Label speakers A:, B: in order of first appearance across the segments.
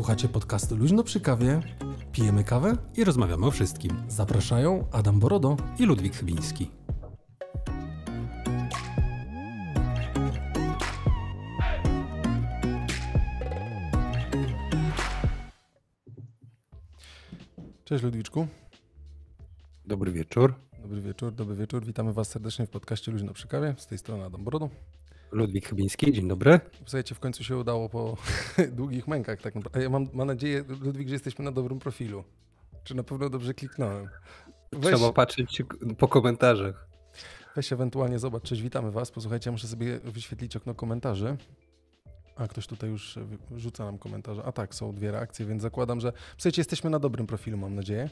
A: Słuchacie podcastu Luźno przy kawie, pijemy kawę i rozmawiamy o wszystkim. Zapraszają Adam Borodo i Ludwik Chybiński.
B: Cześć Ludwiczku.
A: Dobry wieczór.
B: Dobry wieczór, dobry wieczór. Witamy Was serdecznie w podcaście Luźno przy kawie. Z tej strony Adam Borodo.
A: Ludwik Chybiński, dzień dobry.
B: Słuchajcie, w końcu się udało po długich mękach. Tak naprawdę. Ja mam, mam nadzieję, Ludwik, że jesteśmy na dobrym profilu. Czy na pewno dobrze kliknąłem? Weź... Trzeba
A: patrzeć po komentarzach.
B: Weź ewentualnie zobacz, cześć, witamy was. Posłuchajcie, ja muszę sobie wyświetlić okno komentarzy. A ktoś tutaj już rzuca nam komentarze. A tak, są dwie reakcje, więc zakładam, że. Słuchajcie, jesteśmy na dobrym profilu, mam nadzieję.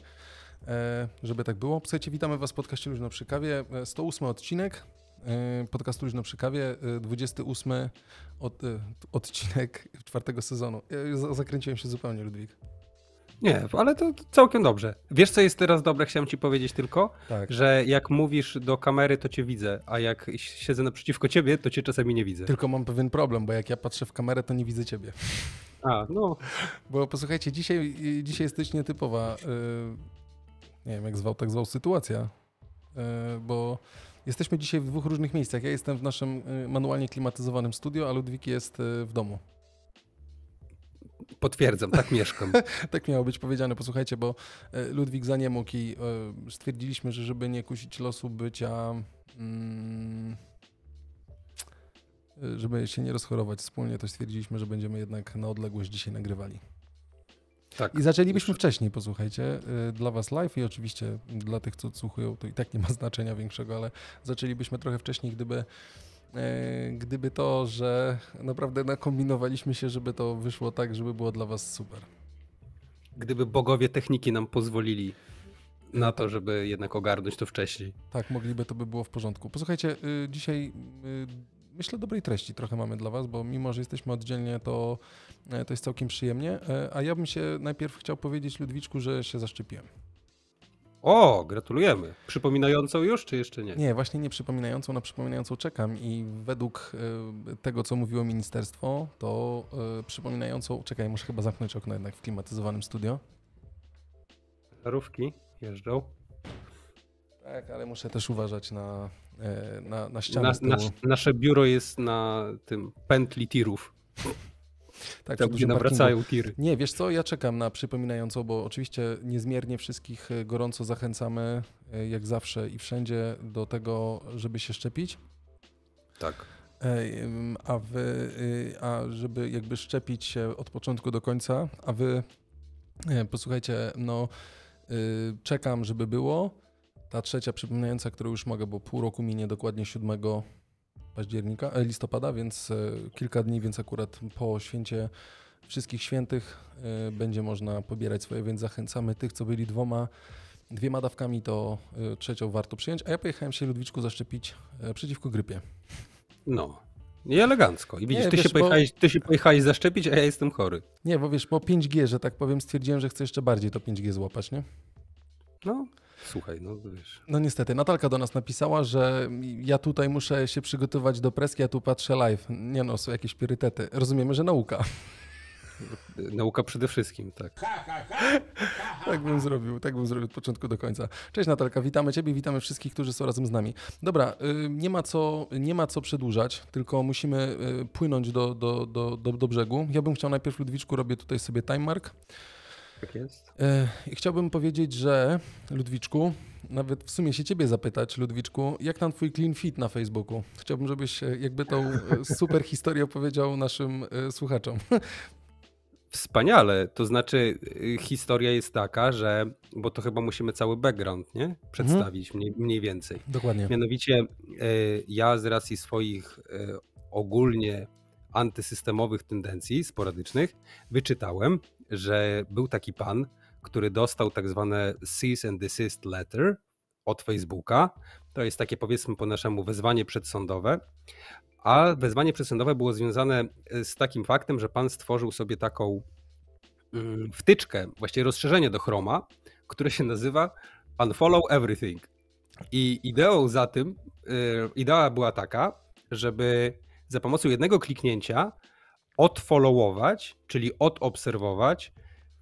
B: E, żeby tak było. Słuchajcie, witamy Was w podcaście Luźno przy kawie. 108 e, odcinek. Yy, Podcast Luźno przy kawie, 28 yy, od, yy, odcinek czwartego sezonu. zakręciłem się zupełnie, Ludwik.
A: Nie, ale to całkiem dobrze. Wiesz, co jest teraz dobre, chciałem ci powiedzieć tylko, tak. że jak mówisz do kamery, to cię widzę, a jak siedzę naprzeciwko ciebie, to cię czasami nie widzę. Tylko
B: mam pewien problem, bo jak ja patrzę w kamerę, to nie widzę ciebie. A, no. Bo posłuchajcie, dzisiaj, dzisiaj jest dość nietypowa, yy, nie wiem jak zwał, tak zwał sytuacja, yy, bo Jesteśmy dzisiaj w dwóch różnych miejscach. Ja jestem w naszym y, manualnie klimatyzowanym studio, a Ludwik jest y, w domu.
A: Potwierdzam, tak mieszkam.
B: tak miało być powiedziane, posłuchajcie, bo y, Ludwik zaniemógł i stwierdziliśmy, że żeby nie kusić losu bycia... Mm, żeby się nie rozchorować wspólnie, to stwierdziliśmy, że będziemy jednak na odległość dzisiaj nagrywali. Tak. I zaczęlibyśmy wcześniej, posłuchajcie, y, dla Was live i oczywiście dla tych, co słuchują, to i tak nie ma znaczenia większego, ale zaczęlibyśmy trochę wcześniej, gdyby, y, gdyby to, że naprawdę nakombinowaliśmy się, żeby to wyszło tak, żeby było dla Was
A: super. Gdyby bogowie techniki nam pozwolili na to, żeby jednak ogarnąć to wcześniej.
B: Tak, mogliby, to by było w porządku. Posłuchajcie, y, dzisiaj myślę, dobrej treści trochę mamy dla Was, bo mimo, że jesteśmy oddzielnie, to, e, to jest całkiem przyjemnie. E, a ja bym się najpierw chciał powiedzieć Ludwiczku, że się zaszczepiłem.
A: O, gratulujemy. Przypominającą już, czy jeszcze nie? Nie, właśnie
B: nie przypominającą, na przypominającą czekam i według e, tego, co mówiło ministerstwo, to przypominającą, czekaj, muszę chyba zamknąć okno jednak w klimatyzowanym studio. Starówki, jeżdżą. Tak, ale muszę też uważać na, e, na, na ścianę. Na, nas,
A: nasze biuro jest na tym pętli tirów. Tak, tam, gdzie nawracają tiry.
B: Nie, wiesz co, ja czekam na przypominająco, bo oczywiście niezmiernie wszystkich e, gorąco zachęcamy, e, jak zawsze i wszędzie, do tego, żeby się szczepić. Tak. A, wy, a żeby jakby szczepić się od początku do końca, a wy posłuchajcie, no czekam, żeby było. Ta trzecia przypominająca, którą już mogę, bo pół roku minie dokładnie 7 października, e, listopada, więc e, kilka dni, więc akurat po święcie wszystkich świętych e, będzie można pobierać swoje, więc zachęcamy tych, co byli dwoma dwiema dawkami, to
A: trzecią warto przyjąć. A ja
B: pojechałem się Ludwiczku zaszczepić przeciwko grypie.
A: No, nie elegancko. I widzisz, nie, ty, wiesz, się pojechałeś, bo... ty się pojechałeś zaszczepić, a ja jestem chory.
B: Nie, bo wiesz, po 5G, że tak powiem, stwierdziłem, że chcę jeszcze bardziej to 5G złapać, nie?
A: No, Słuchaj, no wiesz.
B: No niestety, Natalka do nas napisała, że ja tutaj muszę się przygotować do preski, ja tu patrzę live. Nie no, są jakieś priorytety. Rozumiemy, że nauka.
A: Nauka przede wszystkim, tak.
B: tak bym zrobił, tak bym zrobił od początku do końca. Cześć Natalka, witamy Ciebie, witamy wszystkich, którzy są razem z nami. Dobra, y, nie ma co, nie ma co przedłużać, tylko musimy y, płynąć do, do, do, do, do brzegu. Ja bym chciał najpierw, Ludwiczku, robię tutaj sobie time mark. Tak jest. E, I chciałbym powiedzieć, że Ludwiczku, nawet w sumie się ciebie zapytać, Ludwiczku, jak tam twój clean fit na Facebooku? Chciałbym, żebyś e, jakby tą e, super historię opowiedział naszym słuchaczom.
A: Wspaniale. To znaczy, historia jest taka, że, bo to chyba musimy cały background nie? przedstawić mhm. mniej, mniej, więcej. Dokładnie. Mianowicie, ja z racji swoich ogólnie antysystemowych tendencji sporadycznych wyczytałem, że był taki pan, który dostał tak zwane cease and desist letter od Facebooka. To jest takie powiedzmy po naszemu wezwanie przedsądowe. A wezwanie przedsądowe było związane e, z takim faktem, że pan stworzył sobie taką mm, wtyczkę, właściwie rozszerzenie do Chroma, które się nazywa Unfollow Everything. I ideą za tym, e, idea była taka, żeby za pomocą jednego kliknięcia odfollowować, czyli odobserwować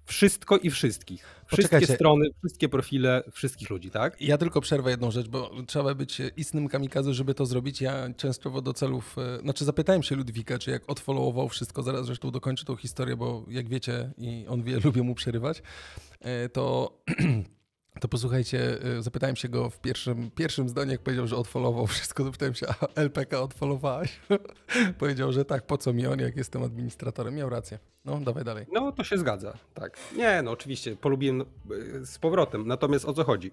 A: wszystko i wszystkich. Wszystkie Poczekajcie. strony, wszystkie profile wszystkich ludzi, tak?
B: Ja tylko przerwę jedną rzecz, bo trzeba być istnym kamikazem, żeby to zrobić. Ja często do celów, e, znaczy zapytałem się Ludwika, czy jak odfollowował wszystko, zaraz zresztą dokończę tą historię, bo jak wiecie i on wie, lubię mu przerywać, e, to To posłuchajcie, y, zapytałem się go w pierwszym, pierwszym zdaniu, jak powiedział, że odfolował wszystko, zapytałem się, a LPK odfolowałeś? powiedział, że tak, po co mi on, jak jestem administratorem. Miał rację. No, dawaj
A: dalej. No, to się zgadza, tak. Nie, no oczywiście, polubiłem y, z powrotem. Natomiast o co chodzi?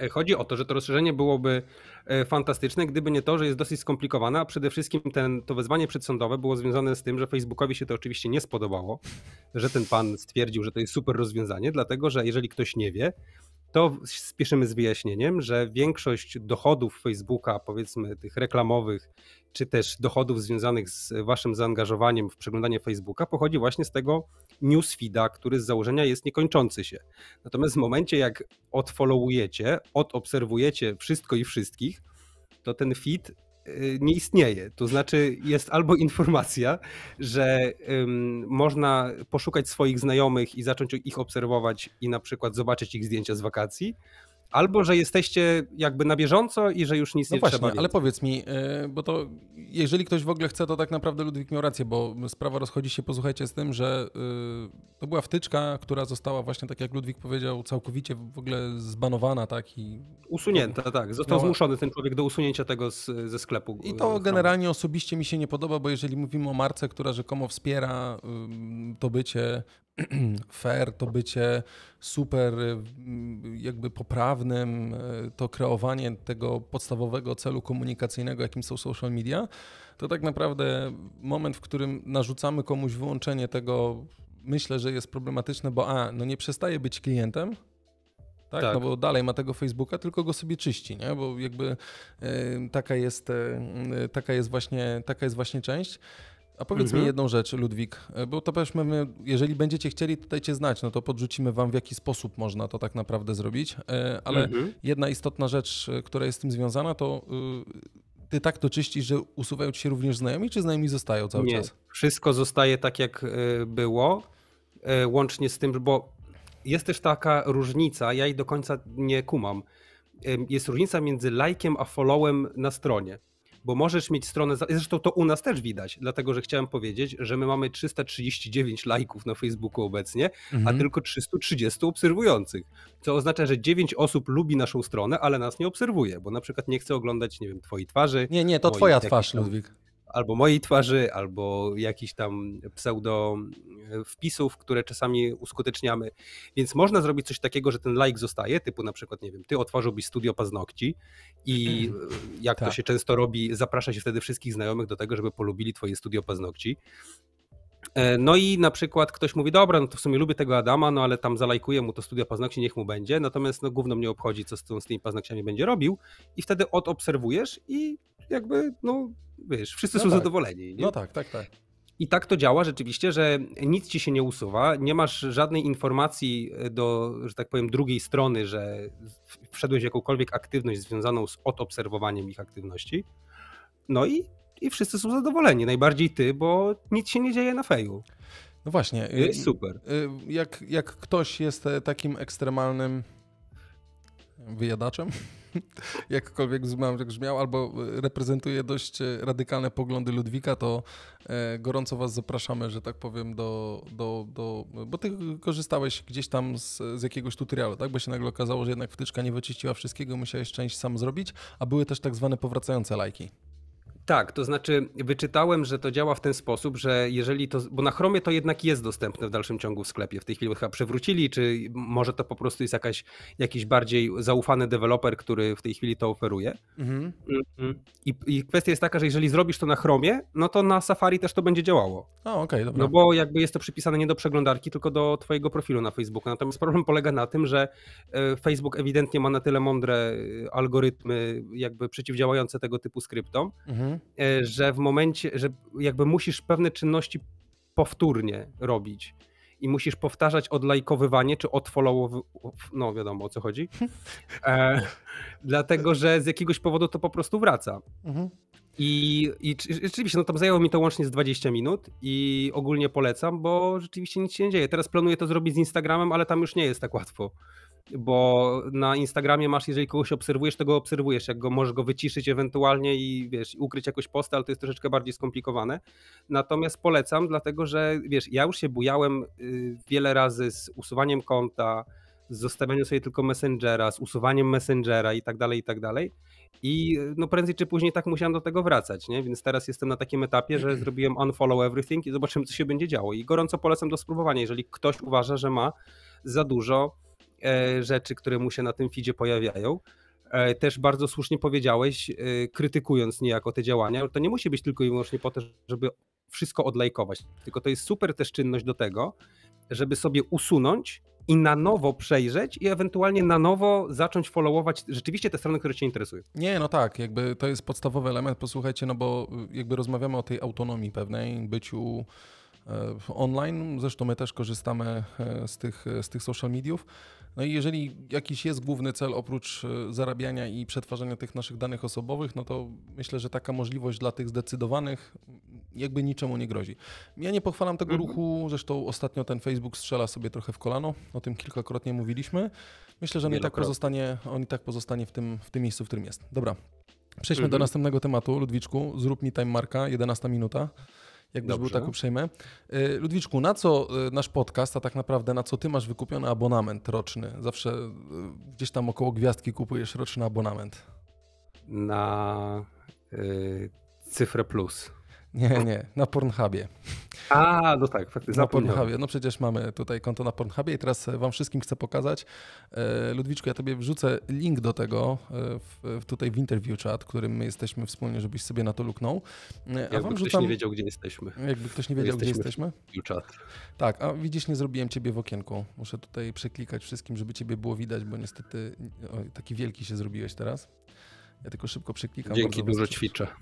A: E, chodzi o to, że to rozszerzenie byłoby e, fantastyczne, gdyby nie to, że jest dosyć skomplikowane, a przede wszystkim ten, to wezwanie przedsądowe było związane z tym, że Facebookowi się to oczywiście nie spodobało, że ten pan stwierdził, że to jest super rozwiązanie, dlatego że jeżeli ktoś nie wie, to spieszymy z wyjaśnieniem, że większość dochodów Facebooka, powiedzmy tych reklamowych, czy też dochodów związanych z waszym zaangażowaniem w przeglądanie Facebooka, pochodzi właśnie z tego newsfeeda, który z założenia jest niekończący się. Natomiast w momencie, jak odfollowujecie, odobserwujecie wszystko i wszystkich, to ten feed Y, nie istnieje. To znaczy, jest albo informacja, że um, można poszukać swoich znajomych i zacząć ich obserwować i na przykład zobaczyć ich zdjęcia z wakacji, Albo, że jesteście jakby na bieżąco i że już nic no nie właśnie, trzeba. Więcej. Ale powiedz mi, e, bo to jeżeli
B: ktoś w ogóle chce, to tak naprawdę Ludwik miał rację, bo sprawa rozchodzi się, posłuchajcie, z tym, że e, to była wtyczka, która została właśnie, tak jak Ludwik powiedział, całkowicie w ogóle zbanowana, tak? I...
A: Usunięta, no, tak. Został zmuszony ten człowiek do usunięcia tego z, ze sklepu. I e, to generalnie
B: osobiście mi się nie podoba, bo jeżeli mówimy o marce, która rzekomo wspiera to bycie fair, to bycie super y, mm, jakby poprawnym, y, to kreowanie tego podstawowego celu komunikacyjnego, jakim są social media, to tak naprawdę moment, w którym narzucamy komuś wyłączenie tego, myślę, że jest problematyczne, bo a, no nie przestaje być klientem, tak? tak? No bo dalej ma tego Facebooka, tylko go sobie czyści, nie? Bo jakby y, taka, jest, taka, jest właśnie, taka jest właśnie część. A powiedz mhm. mi jedną rzecz, Ludwik, e, bo to powiedzmy, jeżeli będziecie chcieli tutaj cię znać, no to podrzucimy wam w jaki sposób można to tak naprawdę zrobić, e, ale mhm. jedna istotna rzecz, e, która jest z tym związana, to ty tak to czyścisz, że usuwają ci się również znajomi, czy znajomi zostają cały Nie. czas?
A: Wszystko zostaje tak, jak było, łącznie z tym, bo jest też taka różnica, ja jej do końca nie kumam. Jest różnica między lajkiem a followem na stronie bo możesz mieć stronę, zresztą to u nas też widać, dlatego że chciałem powiedzieć, że my mamy 339 lajków na Facebooku obecnie, mhm. a tylko 330 obserwujących, co oznacza, że 9 osób lubi naszą stronę, ale nas nie obserwuje, bo na przykład nie chce oglądać, nie wiem, twojej twarzy. Nie, nie, to twoja twarz, twarz, Ludwik albo mojej twarzy, albo jakichś tam pseudo e, wpisów, które czasami uskuteczniamy. Więc można zrobić coś takiego, że ten like zostaje, typu na przykład, nie wiem, ty otworzyłbyś studio paznokci i e, jak tak. to się często robi, zaprasza się wtedy wszystkich znajomych do tego, żeby polubili twoje studio paznokci. E, no i na przykład ktoś mówi, dobra, no to w sumie lubię tego Adama, no ale tam zalajkuje mu to studio paznokci, niech mu będzie, natomiast no gówno mnie obchodzi, co z, z tymi paznokciami będzie robił i wtedy odobserwujesz i jakby, no wiesz, wszyscy no są tak. zadowoleni. Nie? No tak, tak, tak. I tak to działa rzeczywiście, że nic ci się nie usuwa, nie masz żadnej informacji e, do, że tak powiem, drugiej strony, że wszedłeś w jakąkolwiek aktywność związaną z odobserwowaniem ich aktywności. No i, i wszyscy są zadowoleni, najbardziej ty, bo nic się nie dzieje na feju. No właśnie. To no jest y, super. Y,
B: jak, jak ktoś jest e, takim ekstremalnym
A: wyjadaczem,
B: jakkolwiek jak brzmiał, albo e, reprezentuje dość e, radykalne poglądy Ludwika, to e, gorąco Was zapraszamy, że tak powiem, do, do, do bo Ty korzystałeś gdzieś tam z, z jakiegoś tutorialu, tak? Bo się nagle okazało, że jednak wtyczka nie wyczyściła wszystkiego, musiałeś część sam zrobić, a były też tak zwane powracające lajki.
A: Tak, to znaczy wyczytałem, że to działa w ten sposób, że jeżeli to, bo na Chromie to jednak jest dostępne w dalszym ciągu w sklepie, w tej chwili chyba przewrócili, czy może to po prostu jest jakaś, jakiś bardziej zaufany deweloper, który w tej chwili to oferuje. Mhm. mhm. I, I, kwestia jest taka, że jeżeli zrobisz to na Chromie, no to na Safari też to będzie działało. O, okej, dobra. No bo jakby jest to przypisane nie do przeglądarki, tylko do twojego profilu na Facebooku. Natomiast problem polega na tym, że e, Facebook ewidentnie ma na tyle mądre e, algorytmy jakby przeciwdziałające tego typu skryptom, mhm E, że w momencie, że jakby musisz pewne czynności powtórnie robić i musisz powtarzać odlajkowywanie czy odfollowowanie, no wiadomo o co chodzi, e, dlatego że z jakiegoś powodu to po prostu wraca. Mhm. I, I rzeczywiście, no to zajęło mi to łącznie z 20 minut i ogólnie polecam, bo rzeczywiście nic się nie dzieje. Teraz planuję to zrobić z Instagramem, ale tam już nie jest tak łatwo bo na Instagramie masz, jeżeli kogoś obserwujesz, to go obserwujesz, jak go możesz go wyciszyć ewentualnie i wiesz, ukryć jakoś postę, ale to jest troszeczkę bardziej skomplikowane. Natomiast polecam, dlatego że wiesz, ja już się bujałem y, wiele razy z usuwaniem konta, z zostawianiem sobie tylko Messengera, z usuwaniem Messengera i tak dalej, i tak dalej. I y, no prędzej czy później tak musiałem do tego wracać, nie? Więc teraz jestem na takim etapie, że mhm. zrobiłem unfollow everything i zobaczymy, co się będzie działo. I gorąco polecam do spróbowania, jeżeli ktoś uważa, że ma za dużo E, rzeczy, które mu się na tym feedzie pojawiają. E, też bardzo słusznie powiedziałeś, e, krytykując niejako te działania, to nie musi być tylko i wyłącznie po to, żeby wszystko odlajkować, tylko to jest super też czynność do tego, żeby sobie usunąć i na nowo przejrzeć i ewentualnie na nowo zacząć followować rzeczywiście te strony, które Cię interesują.
B: Nie, no tak, jakby to jest podstawowy element, posłuchajcie, no bo y, jakby rozmawiamy o tej autonomii pewnej, byciu E, online. Zresztą my też korzystamy e, z tych, e, z tych social mediów. No i jeżeli jakiś jest główny cel oprócz zarabiania i przetwarzania tych naszych danych osobowych, no to myślę, że taka możliwość dla tych zdecydowanych jakby niczemu nie grozi. Ja nie pochwalam tego mhm. ruchu, zresztą ostatnio ten Facebook strzela sobie trochę w kolano, o tym kilkakrotnie mówiliśmy. Myślę, że on i tak pozostanie, on i tak pozostanie w, tym, w tym miejscu, w którym jest. Dobra, przejdźmy mhm. do następnego tematu. Ludwiczku, zrób mi time marka, 11 minuta jakbyś Dobrze. był tak uprzejmy. Y, Ludwiczku, na co y, nasz podcast, a tak naprawdę na co ty masz wykupiony abonament roczny? Zawsze y, gdzieś tam około gwiazdki kupujesz roczny abonament.
A: Na yy, cyfrę plus. Nie, nie, na Pornhubie. A, no tak, faktycznie. Na Pornhubie.
B: No przecież mamy tutaj konto na Pornhubie i teraz e, wam wszystkim chcę pokazać. E, Ludwiczku, ja tobie wrzucę link do tego e, w, tutaj w interview chat, którym my jesteśmy wspólnie, żebyś sobie na to luknął. A jakby wam wrzucam... ktoś nie wiedział, gdzie jesteśmy. Jakby ktoś nie wiedział, jesteśmy gdzie jesteśmy. Chat. Tak, a widzisz, nie zrobiłem ciebie w okienku. Muszę tutaj przeklikać wszystkim, żeby ciebie było widać, bo niestety o, taki wielki się zrobiłeś teraz. Ja tylko szybko przeklikam. Dzięki, dużo was...
A: ćwiczę.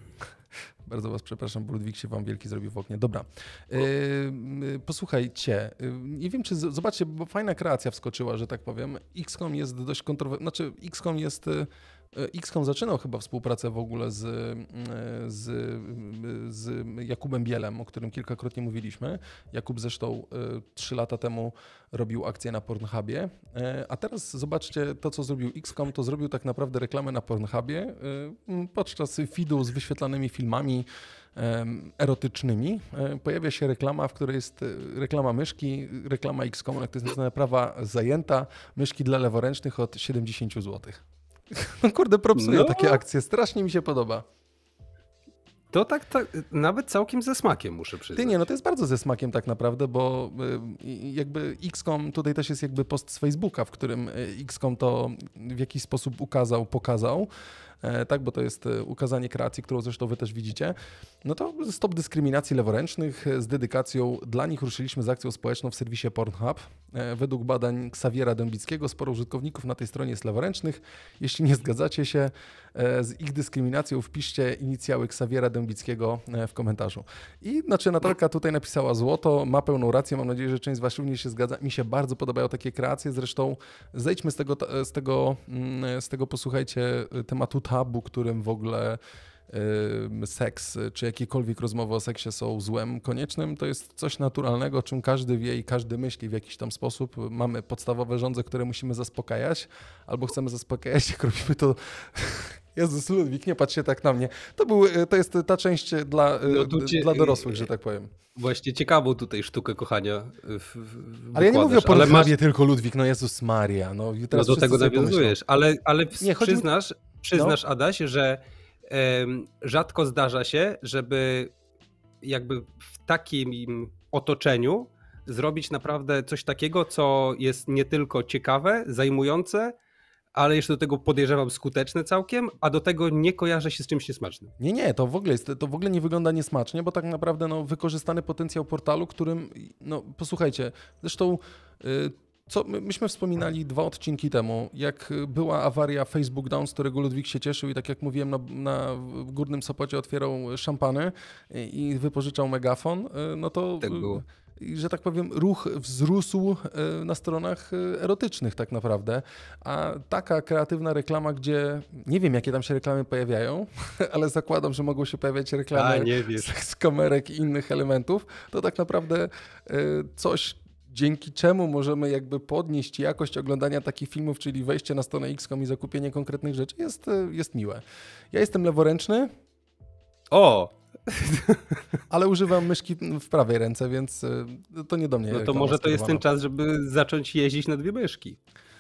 A: Bardzo
B: was przepraszam, Ludwik się wam wielki zrobił w oknie. Dobra, yy, posłuchajcie, nie wiem czy, z... zobaczcie, bo fajna kreacja wskoczyła, że tak powiem. XCOM jest dość kontrowersyjny, znaczy XCOM jest e, E, XCOM zaczynał chyba współpracę w ogóle z, e, z, e, z Jakubem Bielem, o którym kilkakrotnie mówiliśmy. Jakub zresztą trzy lata temu robił akcję na Pornhubie. A teraz zobaczcie to, co zrobił XCOM, to zrobił tak naprawdę reklamę na Pornhubie podczas feedu z wyświetlanymi filmami erotycznymi. Pojawia się reklama, w której jest reklama myszki, reklama XCOM, to jest nazywana prawa zajęta, myszki dla leworęcznych od 70 złotych.
A: No kurde, propsuję no. takie akcje, strasznie mi się podoba. To tak, tak, nawet całkiem ze smakiem muszę przyznać. Ty nie, no to jest bardzo
B: ze smakiem tak naprawdę, bo y, jakby XCOM tutaj też jest jakby post z Facebooka, w którym y, XCOM to w jakiś sposób ukazał, pokazał. E, tak, bo to jest e, ukazanie kreacji, którą zresztą wy też widzicie, no to stop dyskryminacji leworęcznych z dedykacją dla nich ruszyliśmy z akcją społeczną w serwisie Pornhub. E, według badań Ksawiera Dębickiego sporo użytkowników na tej stronie jest leworęcznych. Jeśli nie zgadzacie się z ich dyskryminacją, wpiszcie inicjały Ksawiera Dębickiego w komentarzu. I znaczy Natalka tutaj napisała złoto, ma pełną rację, mam nadzieję, że część z was również się zgadza. Mi się bardzo podobają takie kreacje, zresztą zejdźmy z tego, z tego, mm, z tego posłuchajcie tematu tabu, którym w ogóle seks, y, czy jakiekolwiek rozmowy o seksie są złem koniecznym, to jest coś naturalnego, o czym każdy wie i każdy myśli w jakiś tam sposób. Mamy podstawowe żądze, które musimy zaspokajać, albo chcemy zaspokajać, jak robimy to Jezus Ludwik, nie patrzcie tak na mnie. To, był, y, to jest ta część dla, y, no cię, dla dorosłych,
A: że tak powiem. Właśnie ciekawą tutaj sztukę kochania. W, w, ale ja nie mówię o pornografie masz...
B: tylko Ludwik, no Jezus Maria. No, teraz no do tego nawiązujesz,
A: ale, ale nie, przyznasz, mi przyznasz, no. Adaś, że um, rzadko zdarza się, żeby jakby w takim otoczeniu zrobić naprawdę coś takiego, co jest nie tylko ciekawe, zajmujące, ale jeszcze do tego podejrzewam skuteczne całkiem, a do tego nie kojarzę się z czymś niesmacznym.
B: Nie, nie, to w ogóle, jest, to w ogóle nie wygląda niesmacznie, bo tak naprawdę no, wykorzystany potencjał portalu, którym, no posłuchajcie, zresztą. Yy, co myśmy wspominali dwa odcinki temu, jak y, była awaria Facebook Down, z którego Ludwik się cieszył i tak jak mówiłem, na, na Górnym Sopocie otwierał szampany i wypożyczał megafon, y, no to... Tak y, było że tak powiem, ruch wzrósł na stronach erotycznych tak naprawdę, a taka kreatywna reklama, gdzie nie wiem, jakie tam się reklamy pojawiają, ale zakładam, że mogą się pojawiać reklamy a, z, z kamerek i innych elementów, to tak naprawdę coś, dzięki czemu możemy jakby podnieść jakość oglądania takich filmów, czyli wejście na stronę X.com i zakupienie konkretnych rzeczy jest, e, jest miłe. Ja jestem leworęczny. O! Ale używam myszki w prawej ręce, więc e, to nie do mnie. No to może to jest ten czas,
A: żeby zacząć jeździć na dwie myszki.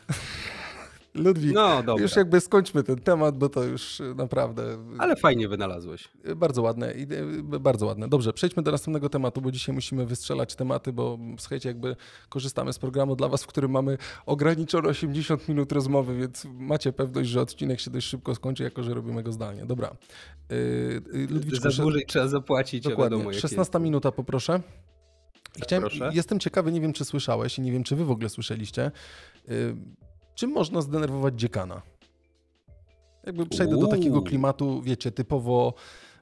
A: Ludwik, no, dobra. już jakby
B: skończmy ten temat, bo to już y, naprawdę... Y, Ale
A: fajnie wynalazłeś. Y,
B: bardzo ładne, bardzo ładne. Dobrze, przejdźmy do następnego tematu, bo dzisiaj musimy wystrzelać tematy, bo mm, słuchajcie, jakby korzystamy z programu dla was, w którym mamy ograniczone 80 minut rozmowy, więc macie pewność, że odcinek się dość szybko skończy, jako że robimy go zdalnie. Dobra.
A: Ludwik, Za dłużej trzeba zapłacić, dokładnie. Wiadomo, 16 jest.
B: minuta poproszę. Chciałem, jestem ciekawy, nie wiem czy słyszałeś i nie wiem czy wy w ogóle słyszeliście. Czym można zdenerwować dziekana? Jakby przejdę Uuu. do takiego klimatu, wiecie, typowo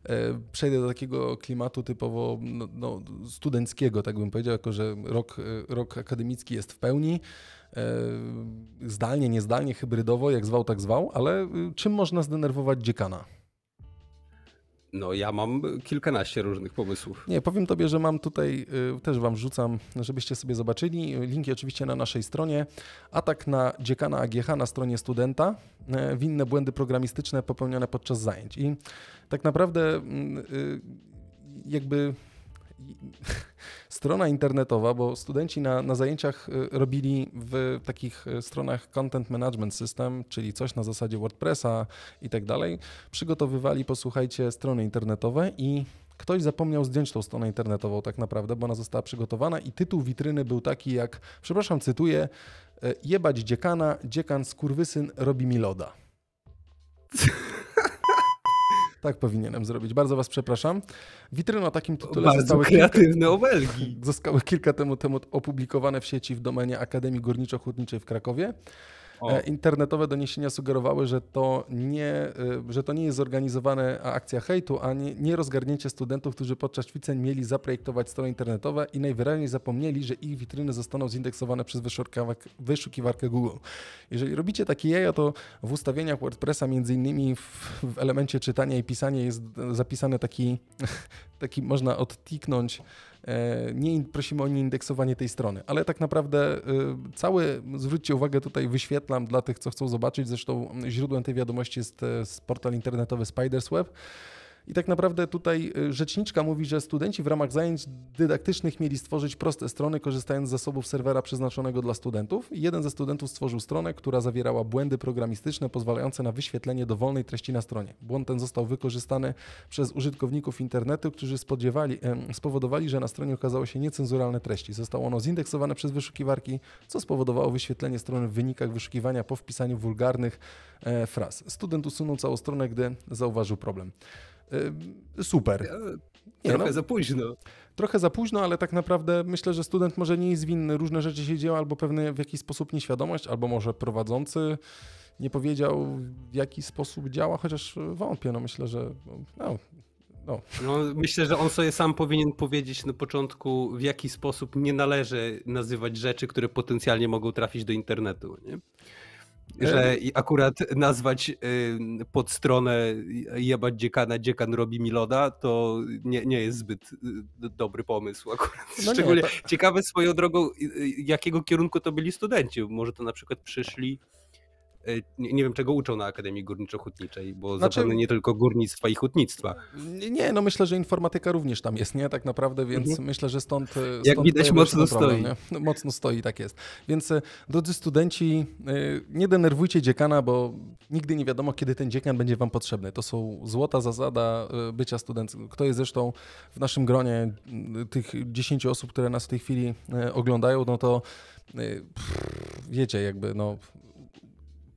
B: e, przejdę do takiego klimatu typowo no, no, studenckiego, tak bym powiedział, jako że rok, e, rok akademicki jest w pełni. E, zdalnie, niezdalnie, hybrydowo, jak zwał, tak zwał, ale czym można zdenerwować dziekana?
A: No, ja mam kilkanaście różnych pomysłów.
B: Nie, powiem tobie, że mam tutaj, y, też wam rzucam, żebyście sobie zobaczyli. Linki oczywiście na naszej stronie. Atak na dziekana AGH na stronie studenta. E, winne błędy programistyczne popełnione podczas zajęć. I tak naprawdę mm, y, jakby strona internetowa, bo studenci na, na zajęciach y, robili w takich y, stronach content management system, czyli coś na zasadzie WordPressa i tak dalej. Przygotowywali, posłuchajcie, strony internetowe i Ktoś zapomniał zdjąć tą stronę internetową tak naprawdę, bo ona została przygotowana i tytuł witryny był taki jak, przepraszam, cytuję, e, jebać dziekana, dziekan skurwysyn robi mi loda. Tak powinienem zrobić. Bardzo was przepraszam. Witryna o takim tytule Bardzo zostały kreatywne obelgi. Zostały kilka temu temu opublikowane w sieci w domenie Akademii Górniczo-Hutniczej w Krakowie. O. E, internetowe doniesienia sugerowały, że to nie, e, że to nie jest zorganizowana akcja hejtu, a nie, nie rozgarnięcie studentów, którzy podczas ćwiczeń mieli zaprojektować strony internetowe i najwyraźniej zapomnieli, że ich witryny zostaną zindeksowane przez wyszukiwarkę Google. Jeżeli robicie takie jaja, to w ustawieniach WordPressa między innymi w, w elemencie czytania i pisania jest zapisany taki, taki można odtiknąć E, nie prosimy o nieindeksowanie tej strony, ale tak naprawdę e, cały, zwróćcie uwagę, tutaj wyświetlam dla tych, co chcą zobaczyć, zresztą mm, źródłem tej wiadomości jest e, portal internetowy Spidersweb. Web. I tak naprawdę tutaj y, rzeczniczka mówi, że studenci w ramach zajęć dydaktycznych mieli stworzyć proste strony, korzystając z zasobów serwera przeznaczonego dla studentów. Jeden ze studentów stworzył stronę, która zawierała błędy programistyczne pozwalające na wyświetlenie dowolnej treści na stronie. Błąd ten został wykorzystany przez użytkowników internetu, którzy spodziewali, spowodowali, że na stronie okazało się niecenzuralne treści. Zostało ono zindeksowane przez wyszukiwarki, co spowodowało wyświetlenie strony w wynikach wyszukiwania po wpisaniu wulgarnych e, fraz. Student usunął całą stronę, gdy zauważył problem. Super. E, nie, trochę no. za późno. Trochę za późno, ale tak naprawdę myślę, że student może nie jest winny. Różne rzeczy się dzieją, albo pewne w jakiś sposób nieświadomość, albo może prowadzący nie powiedział, w jaki sposób działa, chociaż wątpię. No myślę, że no,
A: no. no. myślę, że on sobie sam powinien powiedzieć na początku, w jaki sposób nie należy nazywać rzeczy, które potencjalnie mogą trafić do internetu. Nie? Że e, akurat nazwać pod stronę jebać dziekana, dziekan robi mi loda, to nie, nie jest zbyt y, dobry pomysł akurat. No Szczególnie nie, to... ciekawe swoją drogą, y, y, jakiego kierunku to byli studenci. Może to na przykład przyszli E, nie, nie wiem czego uczą na Akademii Górniczo-Hutniczej, bo znaczy... zapewne nie tylko górnictwa i hutnictwa.
B: Nie, no myślę, że informatyka również tam jest, nie? Tak naprawdę, więc mhm. myślę, że stąd... stąd Jak widać mocno problem, stoi. Nie? No, mocno stoi, tak jest. Więc e, drodzy studenci, e, nie denerwujcie dziekana, bo nigdy nie wiadomo, kiedy ten dziekan będzie wam potrzebny. To są złota zasada bycia studentem. Kto jest zresztą w naszym gronie tych 10 osób, które nas w tej chwili oglądają, no to wiecie, jakby no,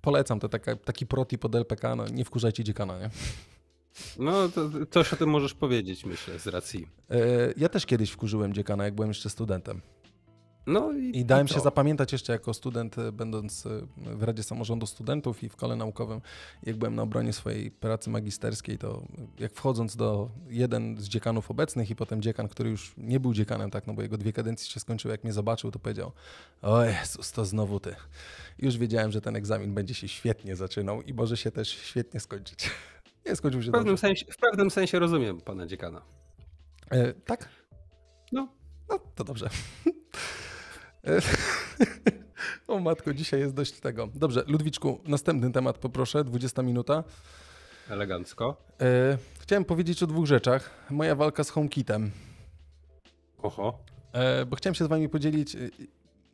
B: polecam to taka, taki protip od LPK, no, nie wkurzajcie dziekana, nie?
A: No, to, coś o tym możesz powiedzieć, myślę, z racji.
B: E, ja też kiedyś wkurzyłem dziekana, jak byłem jeszcze studentem.
A: No i, I dałem i się
B: zapamiętać jeszcze jako student, y, będąc y, w Radzie Samorządu Studentów i w kole naukowym, jak byłem na obronie swojej pracy magisterskiej, to jak wchodząc do jeden z dziekanów obecnych i potem dziekan, który już nie był dziekanem, tak, no bo jego dwie kadencje się skończyły, jak mnie zobaczył, to powiedział, o Jezus, to znowu ty. już wiedziałem, że ten egzamin będzie się świetnie zaczynał i może się też świetnie skończyć.
A: Nie skończył się w pewnym, sensie, w pewnym sensie rozumiem pana dziekana.
B: E, tak? No. No, to dobrze. o matko, dzisiaj jest dość tego. Dobrze, Ludwiczku, następny temat poproszę, 20 minuta.
A: Elegancko.
B: E, chciałem powiedzieć o dwóch rzeczach. Moja walka z HomeKitem. Oho. E, bo chciałem się z wami podzielić, y,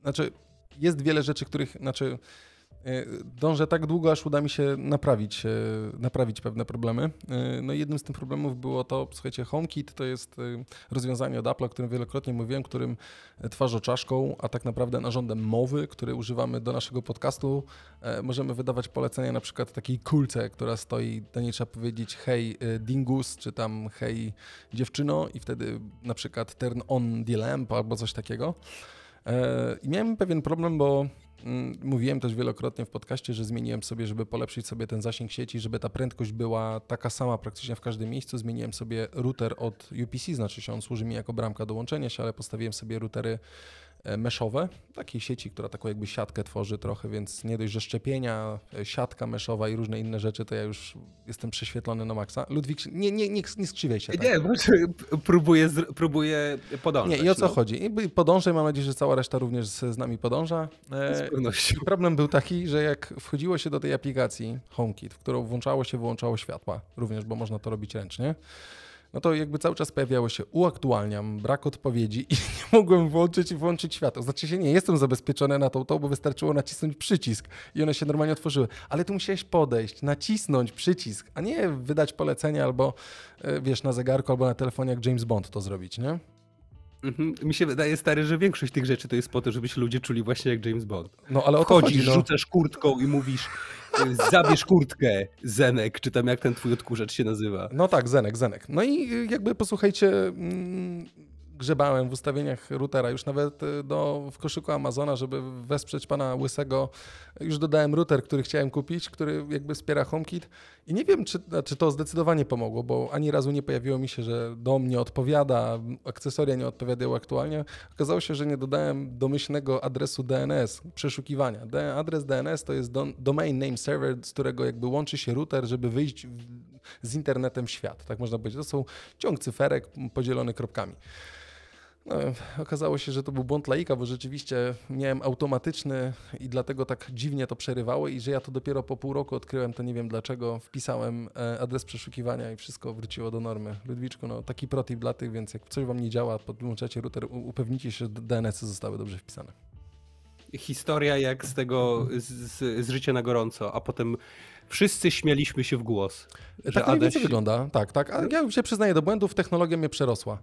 B: znaczy jest wiele rzeczy, których, znaczy E, dążę tak długo, aż uda mi się naprawić, e, naprawić pewne problemy. E, no i jednym z tych problemów było to, słuchajcie, HomeKit to jest rozwiązanie od Apple, o którym wielokrotnie mówiłem, którym twarzą czaszką, a tak naprawdę narządem mowy, który używamy do naszego podcastu, możemy wydawać polecenia na przykład takiej kulce, która stoi, do niej trzeba powiedzieć hej dingus, czy tam hej dziewczyno i wtedy na przykład turn on the lamp albo coś takiego. E, I miałem pewien problem, bo mm, mówiłem też wielokrotnie w podcaście, że zmieniłem sobie, żeby polepszyć sobie ten zasięg sieci, żeby ta prędkość była taka sama praktycznie w każdym miejscu. Zmieniłem sobie router od UPC, znaczy się on służy mi jako bramka do łączenia się, ale postawiłem sobie routery E, meszowe, takiej sieci, która taką jakby siatkę tworzy trochę, więc nie dość, że szczepienia, e, siatka meszowa i różne inne rzeczy, to ja już jestem prześwietlony na maksa. Ludwik, nie, nie, nie, nie skrzywiaj się. Tak. Nie,
A: próbuję, próbuję podążać. Nie, i o co no.
B: chodzi? Podążaj, mam nadzieję, że cała reszta również z nami podąża. E, z pewnością. Problem był taki, że jak wchodziło się do tej aplikacji HomeKit, w którą włączało się, wyłączało światła również, bo można to robić ręcznie, no to jakby cały czas pojawiało się uaktualniam, brak odpowiedzi i nie mogłem włączyć i włączyć światła. Znaczy się nie jestem zabezpieczony na to, to, bo wystarczyło nacisnąć przycisk i one się normalnie otworzyły. Ale tu musiałeś podejść, nacisnąć przycisk, a nie wydać polecenie albo e, wiesz na zegarku albo na telefonie jak James Bond
A: to zrobić, nie? Mhm. Mi się wydaje, stary, że większość tych rzeczy to jest po to, żeby się ludzie czuli właśnie jak James Bond. No ale o to Chodzisz, chodzi, no. rzucasz kurtką i mówisz y, zabierz kurtkę,
B: Zenek, czy tam jak ten twój odkurzacz się nazywa. No tak, Zenek, Zenek. No i y, jakby posłuchajcie... Mm, grzebałem w ustawieniach routera, już nawet y, do, w koszyku Amazona, żeby wesprzeć pana Łysego. Już dodałem router, który chciałem kupić, który jakby wspiera HomeKit i nie wiem, czy, czy to zdecydowanie pomogło, bo ani razu nie pojawiło mi się, że dom nie odpowiada, akcesoria nie odpowiadają aktualnie. Okazało się, że nie dodałem domyślnego adresu DNS, przeszukiwania. Adres DNS to jest Domain Name Server, z którego jakby łączy się router, żeby wyjść z internetem w świat. Tak można powiedzieć. To są ciąg cyferek podzielony kropkami. No, okazało się, że to był błąd laika, bo rzeczywiście miałem automatyczny i dlatego tak dziwnie to przerywało i że ja to dopiero po pół roku odkryłem, to nie wiem dlaczego, wpisałem e, adres przeszukiwania i wszystko wróciło do normy. Ludwiczku, no taki protip dla tych, więc jak coś wam nie działa, podłączacie router, upewnijcie się, że DNS zostały dobrze wpisane.
A: Historia jak z tego, z, z, życia na gorąco, a potem wszyscy śmialiśmy się w głos. Tak mniej wygląda,
B: tak, tak. A ja się przyznaję do błędów, technologia mnie przerosła.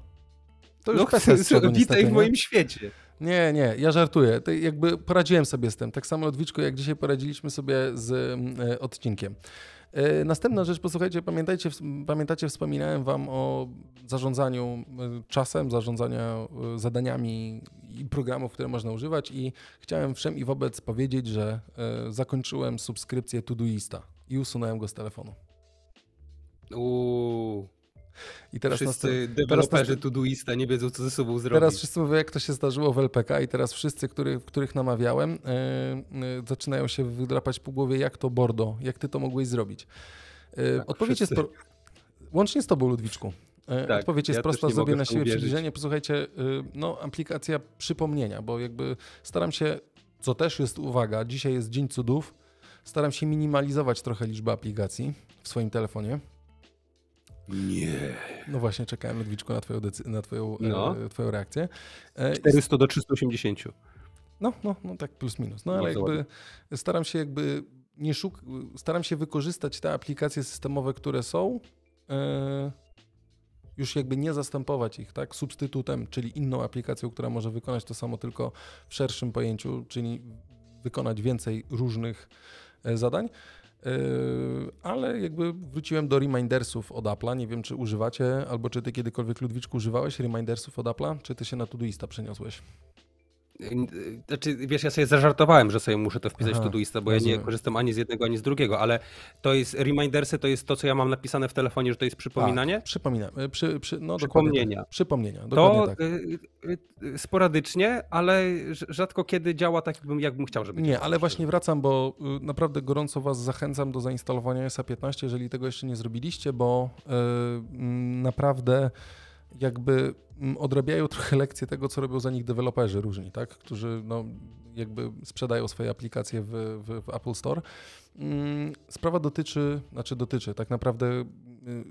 B: To już no, bez sensu. Witaj w moim nie? świecie. Nie, nie, ja żartuję. To jakby poradziłem sobie z tym. Tak samo Ludwiczku, jak dzisiaj poradziliśmy sobie z mm, e, odcinkiem. E, następna rzecz, posłuchajcie, pamiętajcie, pamiętacie, wspominałem Wam o zarządzaniu e, czasem, zarządzaniu zadaniami i programów, które można używać i chciałem wszem i wobec powiedzieć, że zakończyłem subskrypcję Todoista i usunąłem go z
A: telefonu. Uuu. I teraz wszyscy nas, deweloperzy Todoista nie wiedzą, co ze sobą zrobić. Teraz wszyscy
B: mówią, jak to się zdarzyło w LPK i teraz wszyscy, których namawiałem, yy, yy, zaczynają się wydrapać po głowie, jak to Bordo, jak ty to mogłeś zrobić. Yy, tak, odpowiedź wszyscy. jest... Pro... Łącznie z tobą, Ludwiczku. Tak, Odpowiedź jest ja prosta, zrobię na siebie przybliżenie. Posłuchajcie, no aplikacja przypomnienia, bo jakby staram się, co też jest uwaga, dzisiaj jest Dzień Cudów, staram się minimalizować trochę liczbę aplikacji w swoim telefonie.
A: Nie.
B: No właśnie, czekałem, Ludwiczku, na twoją, decy- na twoją, e, no. e, twoją reakcję.
A: E, 400 do 380.
B: No, no, no tak plus minus. No ale jakby ładnie. staram się jakby nie szuk staram się wykorzystać te aplikacje systemowe, które są. E, już jakby nie zastępować ich, tak? Substytutem, czyli inną aplikacją, która może wykonać to samo, tylko w szerszym pojęciu, czyli wykonać więcej różnych e, zadań. Yy, ale jakby wróciłem do remindersów od Apple'a. Nie wiem, czy używacie, albo czy ty kiedykolwiek, Ludwiczku, używałeś remindersów od Apple'a, czy ty się na Todoista przeniosłeś?
A: Znaczy, wiesz, ja sobie zażartowałem, że sobie muszę to wpisać Aha, w Todoista, bo rozumiem. ja nie korzystam ani z jednego, ani z drugiego, ale to jest remindersy, to jest to, co ja mam napisane w telefonie, że to jest przypominanie? Tak, przypomina, e, przy, przy, no, Przypomnienia. Tak. Przypomnienia, to, tak. E, e, sporadycznie, ale rzadko kiedy działa tak, jakbym, jakbym chciał, żeby
B: Nie, ale właśnie wracam, bo y, naprawdę gorąco Was zachęcam do zainstalowania SA15, jeżeli tego jeszcze nie zrobiliście, bo naprawdę jakby mm, odrabiają trochę lekcję tego, co robią za nich deweloperzy różni, tak? którzy no, jakby sprzedają swoje aplikacje w, w, w Apple Store. Mm, sprawa dotyczy, znaczy dotyczy, tak naprawdę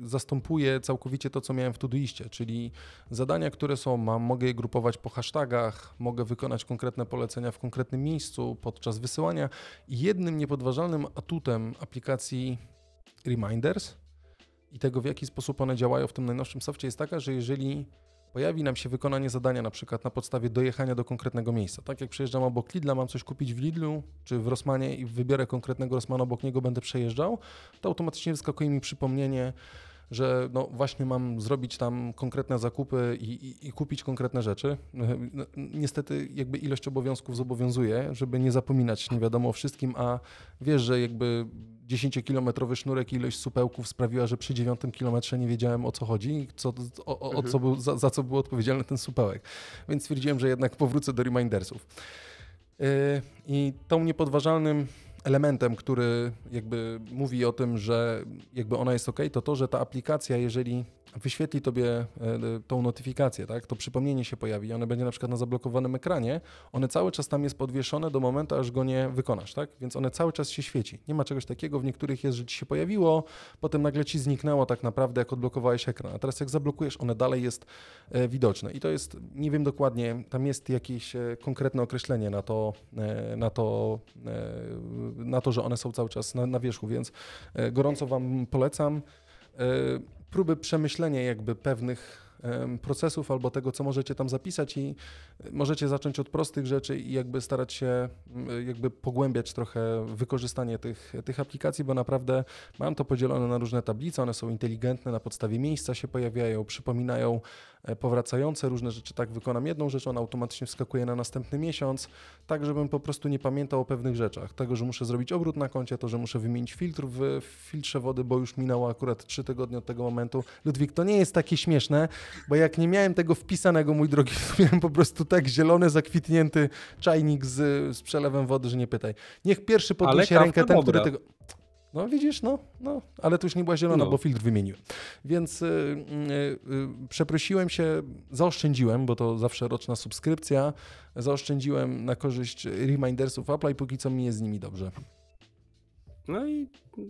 B: y, zastępuje całkowicie to, co miałem w Todoistie, czyli zadania, które są, mam, mogę je grupować po hashtagach, mogę wykonać konkretne polecenia w konkretnym miejscu podczas wysyłania. Jednym niepodważalnym atutem aplikacji Reminders i tego, w jaki sposób one działają w tym najnowszym softie, jest taka, że jeżeli pojawi nam się wykonanie zadania na przykład na podstawie dojechania do konkretnego miejsca, tak jak przejeżdżam obok Lidla, mam coś kupić w Lidlu czy w Rosmanie i wybiorę konkretnego Rosmana, obok niego będę przejeżdżał, to automatycznie wyskakuje mi przypomnienie, że no właśnie mam zrobić tam konkretne zakupy i, i, i, kupić konkretne rzeczy. No, niestety jakby ilość obowiązków zobowiązuje, żeby nie zapominać nie wiadomo o wszystkim, a wiesz, że jakby 10-kilometrowy sznurek i ilość supełków sprawiła, że przy dziewiątym kilometrze nie wiedziałem o co chodzi i co, o, o mhm. co był, za, za, co był odpowiedzialny ten supełek. Więc stwierdziłem, że jednak powrócę do remindersów. Yy, I tą niepodważalnym elementem, który jakby mówi o tym, że jakby ona jest ok, to to, że ta aplikacja, jeżeli wyświetli tobie e, e, tą notyfikację, tak? To przypomnienie się pojawi, one będzie na przykład na zablokowanym ekranie, one cały czas tam jest podwieszone do momentu, aż go nie wykonasz, tak? Więc one cały czas się świeci. Nie ma czegoś takiego, w niektórych jest, że ci się pojawiło, potem nagle ci zniknęło tak naprawdę, jak odblokowałeś ekran. A teraz jak zablokujesz, one dalej jest e, widoczne. I to jest, nie wiem dokładnie, tam jest jakieś konkretne określenie na to, na to, na to że one są cały czas na, na wierzchu, więc gorąco wam polecam. E, próby przemyślenia jakby pewnych procesów albo tego, co możecie tam zapisać i e, możecie zacząć od prostych rzeczy i jakby starać się jakby pogłębiać trochę wykorzystanie tych, tych aplikacji, bo naprawdę mam to podzielone na różne tablice, one są inteligentne, na podstawie miejsca się pojawiają, przypominają E, powracające różne rzeczy. Tak wykonam jedną rzecz, ona automatycznie wskakuje na następny miesiąc, tak żebym po prostu nie pamiętał o pewnych rzeczach. Tego, że muszę zrobić obrót na koncie, to, że muszę wymienić filtr w filtrze wody, bo już minęło akurat trzy tygodnie od tego momentu. Ludwik, to nie jest takie śmieszne, bo jak nie miałem tego wpisanego, mój drogi, to miałem po prostu tak zielony, zakwitnięty czajnik z, z przelewem wody, że nie pytaj. Niech pierwszy podniesie rękę ten, który tego... No widzisz, no, no, ale tu już nie była zielona, no. bo filtr wymieniłem. Więc y, y, y, przeprosiłem się, zaoszczędziłem, bo to zawsze roczna subskrypcja, zaoszczędziłem na korzyść remindersów Apple i póki co mi jest z nimi dobrze.
A: No i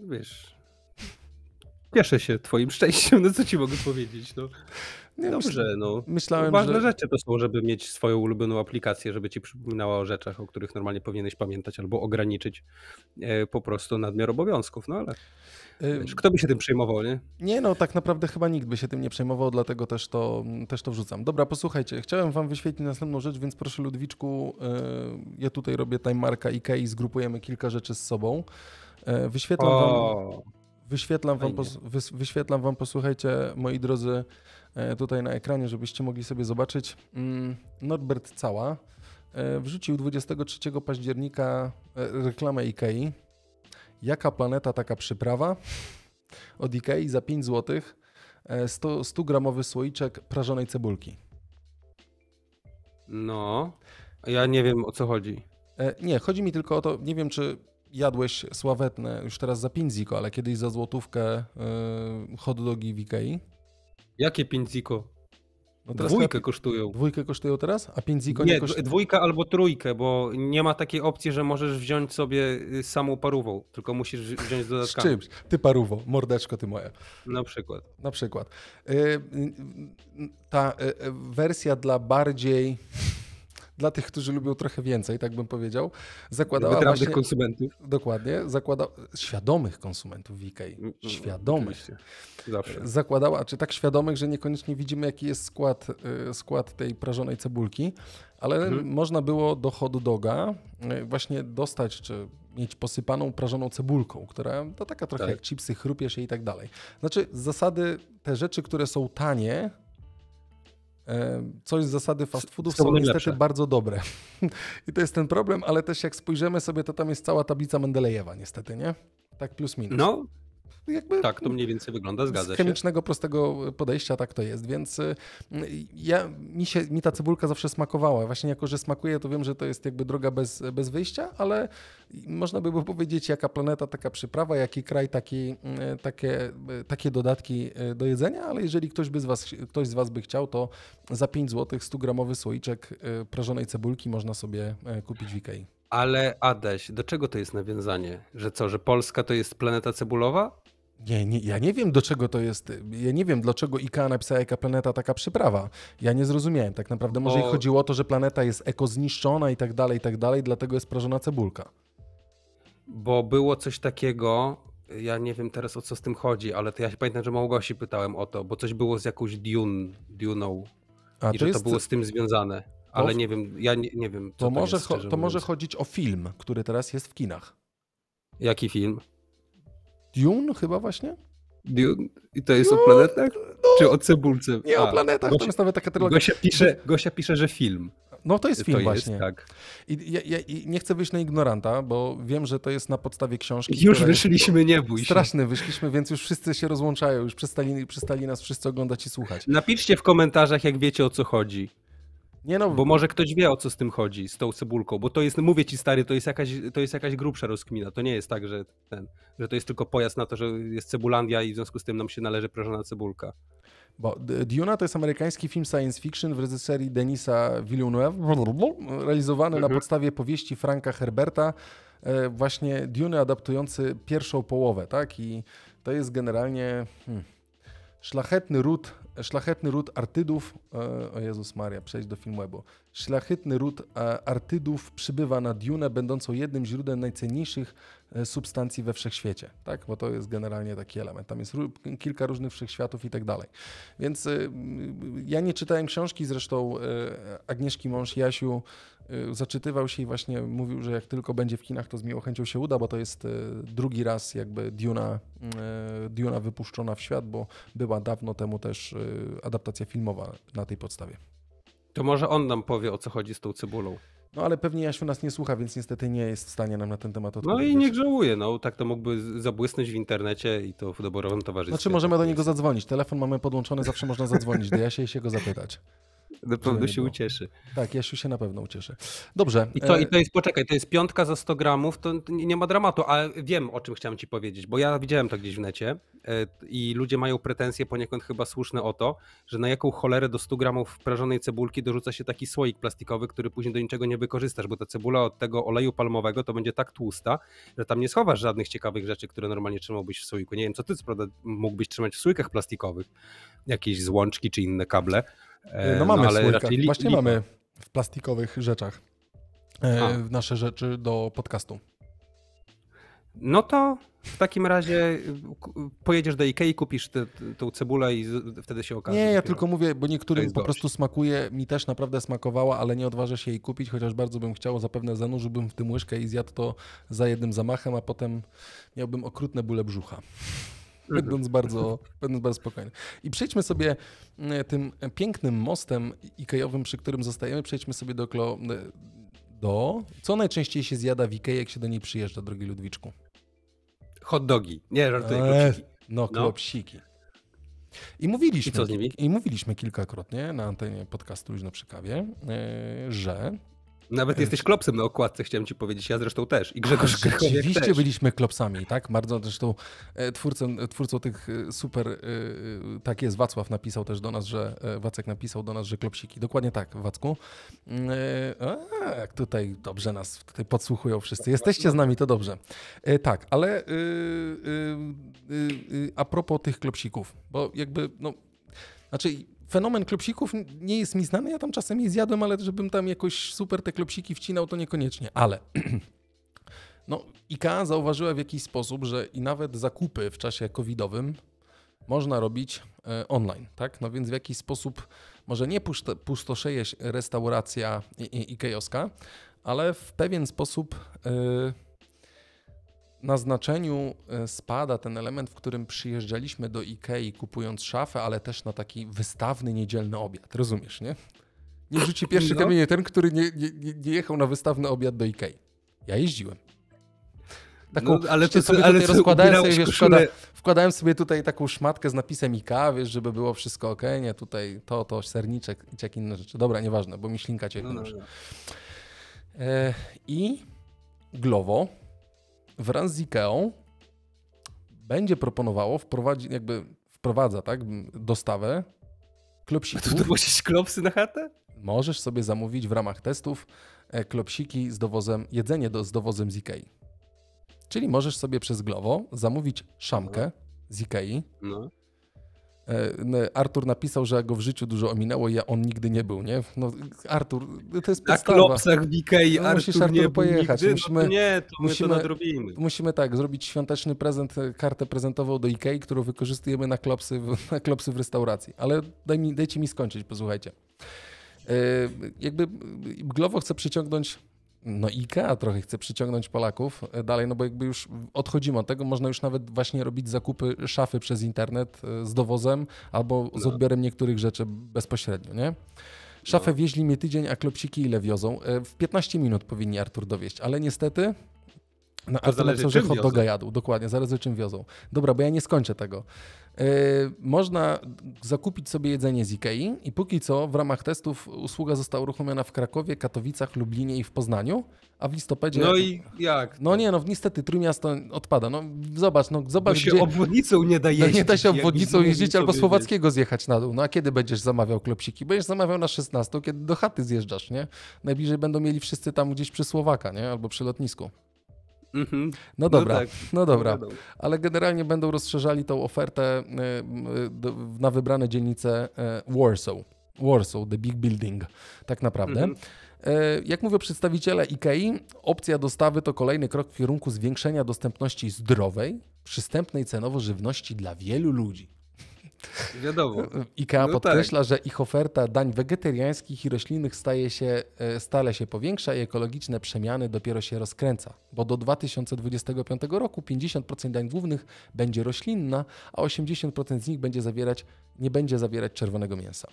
A: wiesz, Cieszę się twoim szczęściem, no co ci mogę powiedzieć, no.
B: Nie, Dobrze, myśl, no. Myślałem, no, Ważne że... rzeczy
A: to są, żeby mieć swoją ulubioną aplikację, żeby ci przypominała o rzeczach, o których normalnie powinieneś pamiętać albo ograniczyć e, po prostu nadmiar obowiązków, no ale kto by się tym przejmował, nie?
B: Nie, no tak naprawdę chyba nikt by się tym nie przejmował, dlatego też to, mm, też to wrzucam. Dobra, posłuchajcie, chciałem wam wyświetlić następną rzecz, więc proszę Ludwiczku, e, ja tutaj robię timemarka IKEA i zgrupujemy kilka rzeczy z sobą. E, wyświetlam o. wam... Wyświetlam wam, wyświetlam wam, posłuchajcie, moi drodzy, e, tutaj na ekranie, żebyście mogli sobie zobaczyć. Mm, Norbert Cała e, wrzucił 23 października e, reklamę Ikei. Jaka planeta, taka przyprawa? Od Ikei za 5 zł 100, 100 gramowy słoiczek prażonej cebulki.
A: No, ja nie wiem o co chodzi.
B: Nie, chodzi mi tylko o to, nie wiem czy jadłeś sławetne już teraz za pindziko, ale kiedyś za złotówkę yy, hot dogi w Ikei?
A: Jakie pindziko? No dwójkę ta... kosztują. Dwójkę
B: kosztują teraz? A pindziko nie, nie kosztuje?
A: Dwójkę albo trójkę, bo nie ma takiej opcji, że możesz wziąć sobie y, samą parówą, tylko musisz wziąć dodatkowo. Z czymś?
B: Ty parówą, mordeczko ty moje. Na przykład. Na przykład. Yy, ta yy, wersja dla bardziej dla tych, którzy lubią trochę więcej, tak bym powiedział, zakładała Wytrawnych właśnie, konsumentów. Dokładnie, zakłada, świadomych konsumentów w IKEA, świadomych. Zawsze. Zakładała, czy tak świadomych, że niekoniecznie widzimy jaki jest skład, y, skład tej prażonej cebulki, ale mhm. można było do hot doga y, właśnie dostać, czy mieć posypaną prażoną cebulką, która to taka trochę tak. jak chipsy, chrupiesz i tak dalej. Znaczy z zasady te rzeczy, które są tanie, coś z zasady fast foodów są niestety lepsze. bardzo dobre. I to jest ten problem, ale też jak spojrzymy sobie, to tam jest cała tablica Mendelejewa niestety, nie? Tak plus minus. No,
A: no jakby tak, to mniej więcej wygląda, zgadza z chemicznego,
B: prostego podejścia tak to jest, więc y, ja, mi, się, mi ta cebulka zawsze smakowała. Właśnie jako, że smakuje, to wiem, że to jest jakby droga bez, bez wyjścia, ale można by było powiedzieć, jaka planeta, taka przyprawa, jaki kraj, taki, y, takie, y, takie dodatki do jedzenia, ale jeżeli ktoś, by z was, ktoś z Was by chciał, to za 5 zł 100-gramowy słoiczek prażonej cebulki można sobie kupić w Ikei.
A: Ale adeś, do czego to jest nawiązanie? Że co, że Polska to jest planeta cebulowa? Nie, nie, ja nie
B: wiem do czego to jest. Ja nie wiem dlaczego IKEA napisała jaka planeta taka przyprawa. Ja nie zrozumiałem. Tak naprawdę może Bo... ich chodziło o to, że planeta jest ekozniszczona i tak dalej, i tak dalej, dlatego jest prażona cebulka.
A: Bo było coś takiego, ja nie wiem teraz o co z tym chodzi, ale to ja się pamiętam, że Małgosi pytałem o to, bo coś było z jakąś Dune, Duną A, i to że jest... to było z tym związane. Ale nie wiem, ja nie, nie wiem. to, może, jest, to mówiąc. może
B: chodzić o film, który teraz jest w kinach.
A: Jaki film? Dune chyba właśnie? Dune? I to jest Dune? o no, planetach? No. Czy o cebulce? Nie A, o planetach, Gosia, to jest nawet taka trylogia. Gosia pisze, Gosia pisze że film. No to jest film to właśnie. Jest, tak.
B: I ja, ja i nie chcę wyjść na ignoranta, bo wiem, że to jest na podstawie książki. Już wyszliśmy, nie bój się. Straszny wyszliśmy, więc już wszyscy się rozłączają, już przestali, przestali nas wszyscy oglądać i słuchać.
A: Napiszcie w komentarzach, jak wiecie o co chodzi. Nie no, bo może ktoś wie o co z tym chodzi, z tą cebulką, bo to jest, mówię ci stary, to jest jakaś, to jest jakaś grubsza rozkmina. To nie jest tak, że, ten, że to jest tylko pojazd na to, że jest cebulandia i w związku z tym nam się należy prażona cebulka.
B: Bo Duna to jest amerykański film science fiction w reżyserii Denisa Villeneuve, realizowany mhm. na podstawie powieści Franka Herberta, e, właśnie Duny adaptujący pierwszą połowę, tak? I to jest generalnie. Hmm Szlachetny ród, szlachetny ród Artydów, e, o Jezus Maria, przejdź do Filmwebu. Szlachetny ród e, Artydów przybywa na Dune, będącą jednym źródłem najcenniejszych e, substancji we wszechświecie, tak? Bo to jest generalnie taki element. Tam jest kilka różnych wszechświatów i tak dalej. Więc ja nie czytałem książki, zresztą Agnieszki Mąż Jasiu Y, zaczytywał się i właśnie mówił, że jak tylko będzie w kinach, to z miłą chęcią się uda, bo to jest y, drugi raz jakby Duna, y, Duna wypuszczona w świat, bo była dawno temu też adaptacja filmowa na tej podstawie.
A: To może on nam powie, o co chodzi z tą cebulą.
B: No ale pewnie Jasiu nas nie słucha, więc niestety nie jest w stanie nam na ten temat odpowiedzieć.
A: No i nie żałuje, no tak to mógłby zabłysnąć w internecie i to w doborowym towarzystwie. Znaczy możemy do
B: tak niego zadzwonić, telefon mamy podłączony, zawsze można zadzwonić do Jasia i się go zapytać. Na pewno się ucieszy. Tak, Jasiu się na pewno ucieszy. Dobrze. I to, e, I
A: to jest, poczekaj, to jest piątka za 100 gramów, to nie ma dramatu, ale wiem o czym chciałem ci powiedzieć, bo ja widziałem to gdzieś w necie e, i ludzie mają pretensje poniekąd chyba słuszne o to, że na jaką cholerę do 100 gramów prażonej cebulki dorzuca się taki słoik plastikowy, który później do niczego nie wykorzystasz, bo ta cebula od tego oleju palmowego to będzie tak tłusta, że tam nie schowasz żadnych ciekawych rzeczy, które normalnie trzymałbyś w słoiku. Nie wiem, co ty co prawda mógłbyś trzymać w słoikach plastikowych, jakieś złączki czy inne kable, E, no, no mamy no, li, właśnie li... mamy
B: w plastikowych rzeczach e, nasze rzeczy
A: do podcastu. No to w takim razie pojedziesz do Ikei, kupisz tę cebulę i wtedy się okaże. Nie, ja tylko mówię, bo niektórym po
B: prostu smakuje, mi też naprawdę smakowała, ale nie odważę się jej kupić, chociaż bardzo bym chciał, zapewne zanurzyłbym w tym łyżkę i zjadł to za jednym zamachem, a potem miałbym okrutne bóle brzucha. Mhm. będąc, bardzo, będąc bardzo spokojny. I przejdźmy sobie e, tym pięknym mostem IKEA-owym, przy którym zostajemy, przejdźmy sobie do, klo, e, do... Co najczęściej się zjada w IKEA, jak się do niej przyjeżdża, drogi Ludwiczku? Hot dogi. Nie, żartuję, eee, No, klopsiki. I mówiliśmy, I, I mówiliśmy kilkakrotnie na antenie
A: podcastu Luźno przy kawie,
B: e,
A: że nawet e, jesteś klopsem na okładce, chciałem ci powiedzieć. Ja zresztą też. I Grzegorz A, Rzeczywiście też.
B: byliśmy klopsami, tak? Bardzo zresztą e, twórcą, e, twórcą tych super, tak jest, Wacław napisał też do nas, że Wacek napisał do nas, że klopsiki. Dokładnie tak, Wacku. Jak tutaj dobrze nas tutaj podsłuchują wszyscy. Jesteście z nami, to dobrze. Tak, ale a propos tych klopsików, bo jakby, no, znaczy fenomen klopsików nie jest mi znany, ja tam czasem je zjadłem, ale żebym tam jakoś super te klopsiki wcinał, to niekoniecznie, ale... No, IKEA zauważyła w jakiś sposób, że i nawet zakupy w czasie covidowym można robić e, online, tak? No więc w jakiś sposób może nie pustoszeje restauracja ikejowska, ale w pewien sposób... Yy, na znaczeniu e, spada ten element, w którym przyjeżdżaliśmy do Ikei kupując szafę, ale też na taki wystawny niedzielny obiad. Rozumiesz, nie? Nie rzuci pierwszy no. kamienie ten, który nie, nie, nie jechał na wystawny obiad do Ikei. Ja jeździłem. Taką, no, ale to, sobie ale tutaj rozkładałem sobie, wiesz, wkładałem sobie tutaj taką szmatkę z napisem IKA, wiesz, żeby było wszystko ok, nie, tutaj to, to, serniczek i jak inne rzeczy. Dobra, nieważne, bo mi ślinka cię no, no, no. E, I Glovo wraz z IKEA będzie proponowało wprowadzić, jakby wprowadza, tak, dostawę klopsików. To musisz klopsy na chatę? Możesz sobie zamówić w ramach testów e, klopsiki z dowozem, jedzenie do, z dowozem z Czyli możesz sobie przez Glovo zamówić szamkę no. z no. E, no, Artur napisał, że go w życiu dużo ominęło i ja on nigdy nie był, nie? No, Artur,
A: to jest tak, podstawa. Na klopsach w Ikei no, Artur Artur nie pojechać. Nigdy, no musimy, no nie, to musimy, my to nadrobimy.
B: Musimy tak, zrobić świąteczny prezent, e, kartę prezentową do Ikei, którą wykorzystujemy na klopsy, na klopsy w restauracji. Ale daj mi, dajcie mi skończyć, posłuchajcie. E, jakby Glowo chce przyciągnąć no IKEA trochę chce przyciągnąć Polaków e, dalej, no bo jakby już odchodzimy od tego, można już nawet właśnie robić zakupy szafy przez internet e, z dowozem albo z no. odbiorem niektórych rzeczy bezpośrednio, nie? Szafę no. wieźli mnie tydzień, a klopsiki ile wiozą? E, w 15 minut powinni Artur dowieść, ale niestety no, to Artur napisał, że hot doga jadł, dokładnie, o czym wiozą. Dobra, bo ja nie skończę tego. E, można zakupić sobie jedzenie z Ikei i póki co w ramach testów usługa została uruchomiona w Krakowie, Katowicach, Lublinie i w Poznaniu, a w listopadzie... No i jak? No nie, no niestety Trójmiasto odpada. No zobacz, no zobacz Bo się gdzie... obwodnicą nie da jeździć. No nie da się obwodnicą jeździć albo Słowackiego zjechać na dół. No a kiedy będziesz zamawiał klopsiki? Będziesz zamawiał na 16, kiedy do chaty zjeżdżasz, nie? Najbliżej będą mieli wszyscy tam gdzieś przy Słowaka, nie? Albo przy lotnisku. Mhm. No, no, tak. no dobra, no, tak. no dobra. Ale generalnie będą rozszerzali tą ofertę e, e, na wybrane dzielnice e, Warsaw. Warsaw, the big building, tak naprawdę. Mhm. Jak mówią przedstawiciele IKEA, opcja dostawy to kolejny krok w kierunku zwiększenia dostępności zdrowej, przystępnej cenowo żywności
A: dla wielu ludzi. Wiadomo. IKEA no podkreśla, tak.
B: że ich oferta dań wegetariańskich i roślinnych staje się, e, stale się powiększa i ekologiczne przemiany dopiero się rozkręca, bo do 2025 roku 50% dań głównych będzie roślinna, a 80% z nich będzie zawierać, nie będzie zawierać czerwonego mięsa.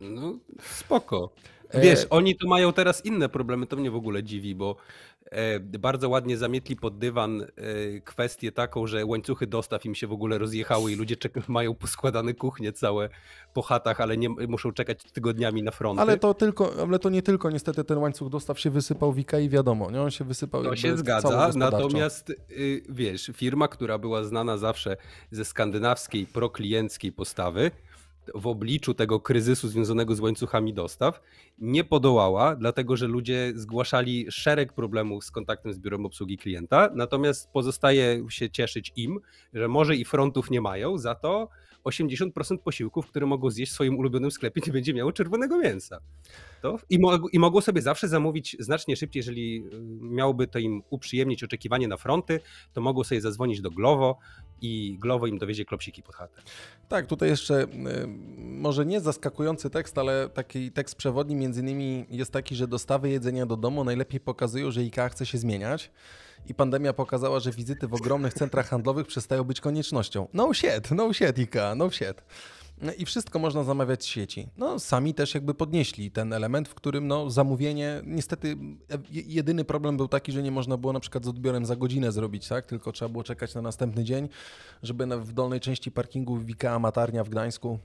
A: No, spoko. E, Wiesz, oni to mają teraz inne problemy, to mnie w ogóle dziwi, bo E, bardzo ładnie zamietli pod dywan e, kwestię taką, że łańcuchy dostaw im się w ogóle rozjechały i ludzie mają poskładane kuchnie całe po chatach, ale nie muszą czekać tygodniami na fronty. Ale
B: to tylko, ale to nie tylko niestety ten łańcuch dostaw się wysypał w i wiadomo, nie? on się wysypał. To się zgadza, natomiast
A: y, wiesz, firma, która była znana zawsze ze skandynawskiej proklienckiej postawy, w obliczu tego kryzysu związanego z łańcuchami dostaw nie podołała, dlatego że ludzie zgłaszali szereg problemów z kontaktem z biurem obsługi klienta, natomiast pozostaje się cieszyć im, że może i frontów nie mają, za to 80% posiłków, które mogą zjeść w swoim ulubionym sklepie, nie będzie miało czerwonego mięsa. To, i, mo, I mogło sobie zawsze zamówić znacznie szybciej, jeżeli y, miałoby to im uprzyjemnić oczekiwanie na fronty, to mogło sobie zadzwonić do Glovo i Glovo im dowiezie klopsiki pod chatę.
B: Tak, tutaj jeszcze y, może nie zaskakujący tekst, ale taki tekst przewodni między innymi jest taki, że dostawy jedzenia do domu najlepiej pokazują, że IKEA chce się zmieniać i pandemia pokazała, że wizyty w ogromnych centrach handlowych przestają być koniecznością. No shit, no shit, Ika, no shit. I wszystko można zamawiać w sieci. No, sami też jakby podnieśli ten element, w którym no, zamówienie, niestety e, jedyny problem był taki, że nie można było na przykład z odbiorem za godzinę zrobić, tak? Tylko trzeba było czekać na następny dzień, żeby w dolnej części parkingu Wika Matarnia w Gdańsku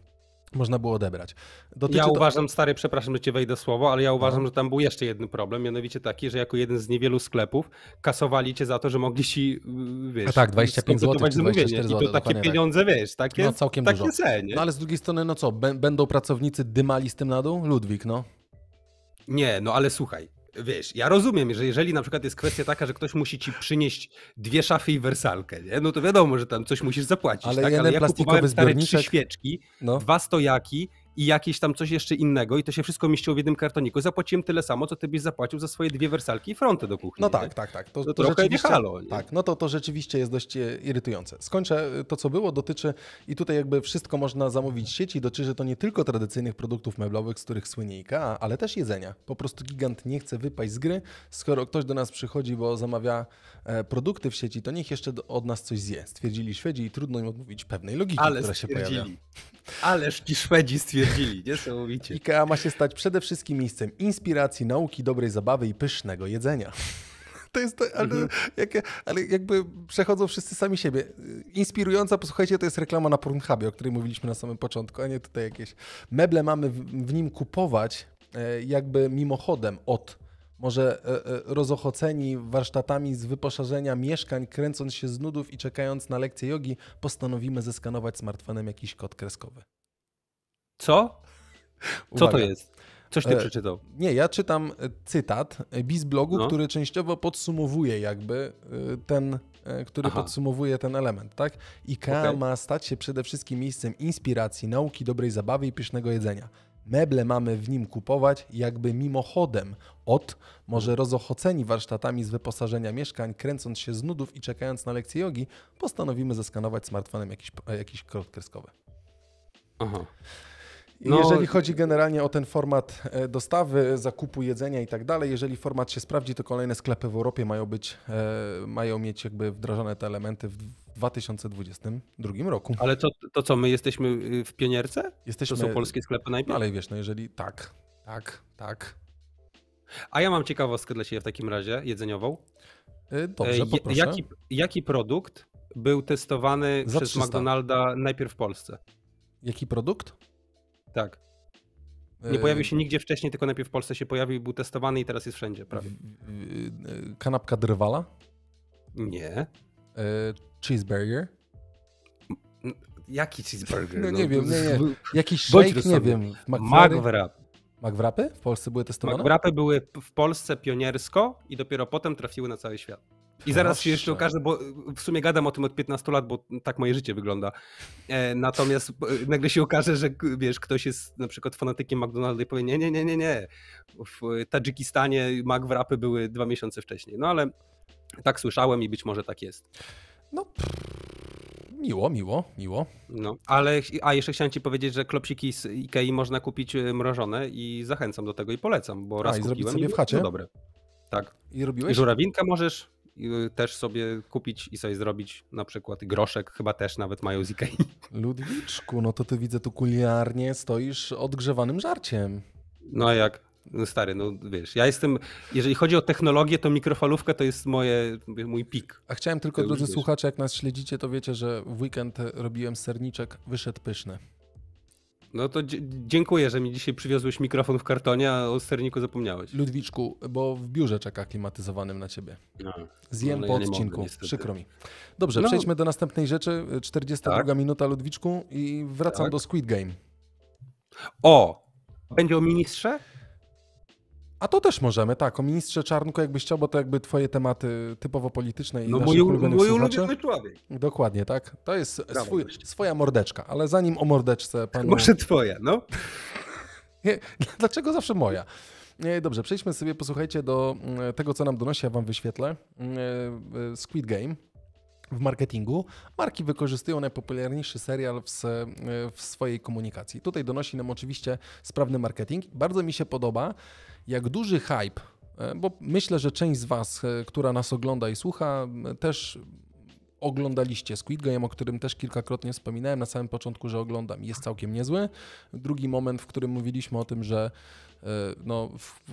B: można było odebrać. Dotyczy ja to... uważam,
A: stary, przepraszam, że cię wejdę słowo, ale ja uważam, no. że tam był jeszcze jeden problem, mianowicie taki, że jako jeden z niewielu sklepów kasowali cię za to, że mogli ci, yy, wiesz... A tak, 25 zł, 24 zł. I to takie pieniądze, tak. wiesz, takie, no, całkiem takie dużo. nie. No ale z drugiej strony, no co, będą pracownicy dymali
B: z tym na dół? Ludwik, no.
A: Nie, no ale słuchaj, wiesz, ja rozumiem, że jeżeli na przykład jest kwestia taka, że ktoś musi ci przynieść dwie szafy i wersalkę, nie? no to wiadomo, że tam coś musisz zapłacić. Ale, tak? Ale ja kupowałem stare trzy świeczki, no. dwa stojaki i jakieś tam coś jeszcze innego i to się wszystko mieściło w jednym kartoniku. Zapłaciłem tyle samo, co ty byś zapłacił za swoje dwie wersalki i fronty do kuchni.
B: No tak, nie? tak, tak. To, no to rzeczywiście, halo, nie? Tak, no to, to rzeczywiście jest dość e, irytujące. Skończę e, to, co było, dotyczy i tutaj jakby wszystko można zamówić w sieci, dotyczy to nie tylko tradycyjnych produktów meblowych, z których słynie IKEA, ale też jedzenia. Po prostu gigant nie chce wypaść z gry, skoro ktoś do nas przychodzi, bo zamawia e, produkty w sieci, to niech jeszcze od nas coś zje. Stwierdzili Szwedzi i trudno im odmówić pewnej logiki, ale która się pojawia.
A: Ależ ci Szwedzi stwierdzili stwierdzili, niesamowicie.
B: IKEA ma się stać przede wszystkim miejscem inspiracji, nauki, dobrej zabawy i pysznego jedzenia. To jest, to, ale, mhm. jak, ale, jakby przechodzą wszyscy sami siebie. Inspirująca, posłuchajcie, to jest reklama na Pornhubie, o której mówiliśmy na samym początku, a nie tutaj jakieś. Meble mamy w, w nim kupować e, jakby mimochodem od może e, e, rozochoceni warsztatami z wyposażenia mieszkań, kręcąc się z nudów i czekając na lekcję jogi, postanowimy zeskanować smartfonem jakiś kod kreskowy. Co? Co Uwaga. to jest? Coś ty e, przeczytał. Nie, ja czytam e, cytat Bis blogu, no. który częściowo podsumowuje jakby e, ten, który Aha. podsumowuje ten element, tak? IKEA okay. ma stać się przede wszystkim miejscem inspiracji, nauki, dobrej zabawy i pysznego jedzenia. Meble mamy w nim kupować jakby mimochodem. Od może rozochoceni warsztatami z wyposażenia mieszkań, kręcąc się z nudów i czekając na lekcję jogi, postanowimy zeskanować smartfonem jakiś, jakiś kod kreskowy. Aha. No, jeżeli chodzi generalnie o ten format e, dostawy, zakupu jedzenia i tak dalej, jeżeli format się sprawdzi, to kolejne sklepy w Europie mają być, e, mają mieć jakby wdrażane te elementy w 2022
A: roku. Ale to, to co, my jesteśmy y, w pionierce? Jesteśmy, to są polskie sklepy najpierw? Ale wiesz, no jeżeli tak, tak, tak. A ja mam ciekawostkę dla Ciebie w takim razie, jedzeniową. E, dobrze, poproszę. Jaki, jaki produkt był testowany przez McDonalda najpierw w Polsce? Jaki produkt? Tak. E, nie pojawił się nigdzie wcześniej, tylko najpierw w Polsce się pojawił, był testowany i teraz jest wszędzie prawie. E,
B: kanapka drwala?
A: Nie. E, cheeseburger? Jaki cheeseburger? No, no nie wiem, nie, nie. Jakiś shake, nie wiem. McWrap.
B: McWrapy w Polsce były testowane? McWrapy
A: były w Polsce pioniersko i dopiero potem trafiły na cały świat. I zaraz się jeszcze okaże, bo y, w sumie gadam o tym od 15 lat, bo tak moje życie wygląda. E, natomiast y, nagle się okaże, że wiesz, ktoś jest na przykład fanatykiem McDonalda i powie, nie, nie, nie, nie, nie. W Tadżykistanie McWrapy były dwa miesiące wcześniej. No ale tak słyszałem i być może tak jest. No miło,
B: miło, miło.
A: No, ale a jeszcze chciałem ci powiedzieć, że klopsiki z Ikei można kupić y, mrożone i zachęcam do tego i polecam, bo raz a, i kupiłem sobie i w chacie? No dobre. Tak. I robiłeś? I żurawinka możesz Y, też sobie kupić i sobie zrobić na przykład groszek, chyba też nawet mają z Ikei.
B: Ludwiczku, no to ty widzę tu kuliarnie stoisz odgrzewanym
A: żarciem. No a jak? No stary, no wiesz, ja jestem, jeżeli chodzi o technologię, to mikrofalówka to jest moje, mój pik. A chciałem tylko, drodzy słuchacze,
B: jak nas śledzicie, to wiecie, że w weekend robiłem serniczek, wyszedł pyszny.
A: No to dziękuję, że mi dzisiaj przywiozłeś mikrofon w kartonie, a o serniku zapomniałeś. Ludwiczku, bo w biurze czeka klimatyzowanym na ciebie. No, Zjem no, no po ja odcinku, mogę, przykro mi. Dobrze, no. przejdźmy
B: do następnej rzeczy. 42 tak? minuta, Ludwiczku, i wracam tak. do Squid Game. O! Będzie o ministrze? A to też możemy, tak, o ministrze Czarnku jakbyś chciał, bo to jakby twoje tematy typowo polityczne i no, naszych mój, ulubionych mój słuchaczy. ulubiony człowiek. Dokładnie, tak. To jest swój, swoja mordeczka, ale zanim o mordeczce panu... Może twoja, no. Dlaczego zawsze moja? Dobrze, przejdźmy sobie, posłuchajcie do mm, tego, co nam donosi, ja wam wyświetlę. Mm, e, e, Squid Game w marketingu. Marki wykorzystują najpopularniejszy serial w, e, w swojej komunikacji. Tutaj donosi nam oczywiście sprawny marketing. Bardzo mi się podoba, jak duży hype, e, bo myślę, że część z Was, e, która nas ogląda i słucha, e, też oglądaliście Squid Game, o którym też kilkakrotnie wspominałem na samym początku, że oglądam i jest całkiem niezły. Drugi moment, w którym mówiliśmy o tym, że no,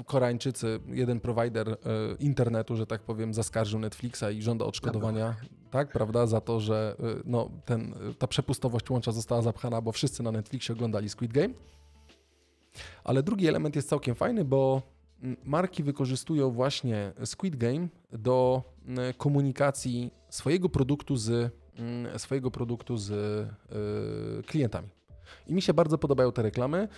B: Koreańczycy, jeden provider internetu, że tak powiem, zaskarżył Netflixa i żąda odszkodowania, tak, tak. tak prawda, za to, że no, ten, ta przepustowość łącza została zapchana, bo wszyscy na Netflixie oglądali Squid Game. Ale drugi element jest całkiem fajny, bo mm, marki wykorzystują właśnie Squid Game do mm, komunikacji swojego produktu z, mm, swojego produktu z y, klientami. I mi się bardzo podobają te reklamy,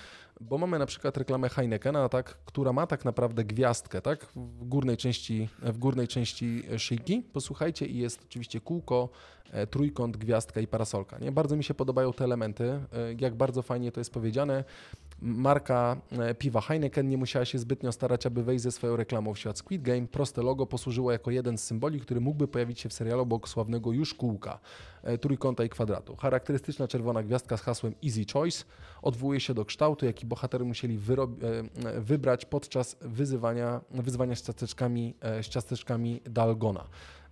B: bo mamy na przykład reklamę Heinekena, tak, która ma tak naprawdę gwiazdkę tak, w, górnej części, w górnej części szyjki. Posłuchajcie, i jest oczywiście kółko, e, trójkąt, gwiazdka i parasolka. Nie? Bardzo mi się podobają te elementy, e, jak bardzo fajnie to jest powiedziane. Marka e, piwa Heineken nie musiała się zbytnio starać, aby wejść ze swoją reklamą w świat Squid Game. Proste logo posłużyło jako jeden z symboli, który mógłby pojawić się w serialu obok sławnego już kółka, e, trójkąta i kwadratu. Charakterystyczna czerwona gwiazdka z hasłem Easy Choice odwołuje się do kształtu, jaki bohater musieli e, wybrać podczas wyzywania, wyzwania z ciasteczkami, z ciasteczkami Dalgona.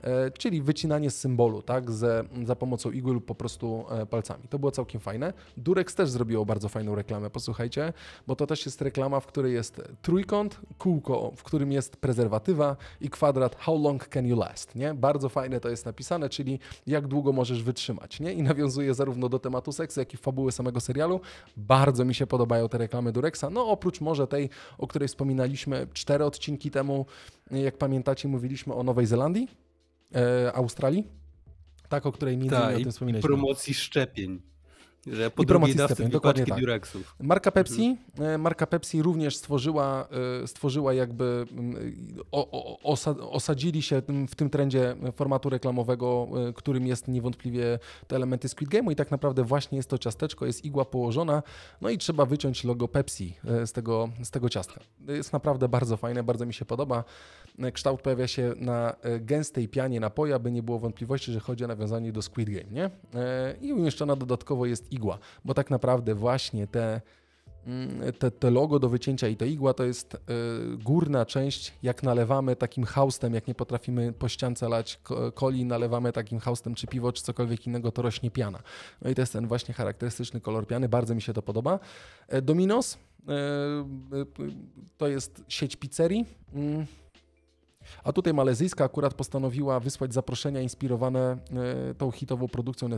B: E, czyli wycinanie symbolu, tak, ze, za pomocą igły lub po prostu e, palcami. To było całkiem fajne. Durex też zrobiło bardzo fajną reklamę, posłuchajcie, bo to też jest reklama, w której jest trójkąt, kółko, w którym jest prezerwatywa i kwadrat how long can you last, nie? Bardzo fajne to jest napisane, czyli jak długo możesz wytrzymać, nie? I nawiązuje zarówno do tematu seksu, jak i fabuły samego serialu. Bardzo mi się podobają te reklamy Durexa, no oprócz może tej, o której wspominaliśmy cztery odcinki temu, jak pamiętacie, mówiliśmy o Nowej Zelandii, e, Australii, tak, o której między innymi Ta, wspominaliśmy. promocji
A: szczepień. Że po I promocji szczepień, dokładnie tak. Durexów. Marka Pepsi,
B: mhm. marka Pepsi również stworzyła, e, stworzyła jakby, osadzili się w tym trendzie formatu reklamowego, e, którym jest niewątpliwie te elementy Squid Game'u i tak naprawdę właśnie jest to ciasteczko, jest igła położona, no i trzeba wyciąć logo Pepsi z tego, z tego ciastka. Jest naprawdę bardzo fajne, bardzo mi się podoba. E, kształt pojawia się na e, gęstej pianie napoju, aby nie było wątpliwości, że chodzi o nawiązanie do Squid Game, nie? E, I umieszczona dodatkowo jest igła, bo tak naprawdę właśnie te, mm, te, te logo do wycięcia i to igła to jest górna część, jak nalewamy takim haustem, jak nie potrafimy po ściance lać coli, nalewamy takim haustem czy piwo, czy cokolwiek innego, to rośnie piana. No i to jest ten właśnie charakterystyczny kolor piany, bardzo mi się to podoba. Dominos to jest sieć pizzerii mm. A tutaj malezyjska akurat postanowiła wysłać zaproszenia inspirowane e, tą hitową produkcją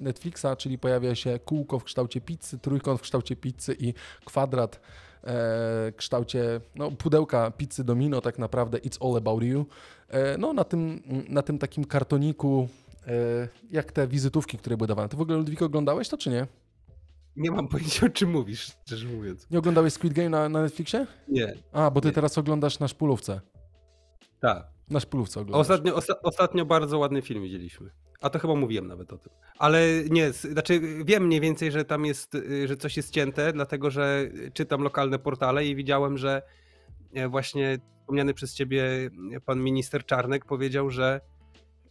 B: Netflixa, czyli pojawia się kółko w kształcie pizzy, trójkąt w kształcie pizzy i kwadrat e, w kształcie no, pudełka pizzy domino, tak naprawdę It's All About You. E, no, na, tym, na tym takim kartoniku, jak te wizytówki, które były dawane. Ty w ogóle, Ludwik, oglądałeś to czy nie? Nie mam pojęcia, o czym mówisz, szczerze mówiąc. Nie oglądałeś Squid Game na, na Netflixie? Nie. A, bo ty nie. teraz oglądasz na szpulówce. Tak. Na
A: szpulówce oglądasz. Ostatnio, osta, ostatnio bardzo ładny film widzieliśmy. A to chyba mówiłem nawet o tym. Ale nie, znaczy wiem mniej więcej, że tam jest, y, że coś jest cięte, dlatego że czytam lokalne portale i widziałem, że e, właśnie wspomniany przez ciebie pan minister Czarnek powiedział, że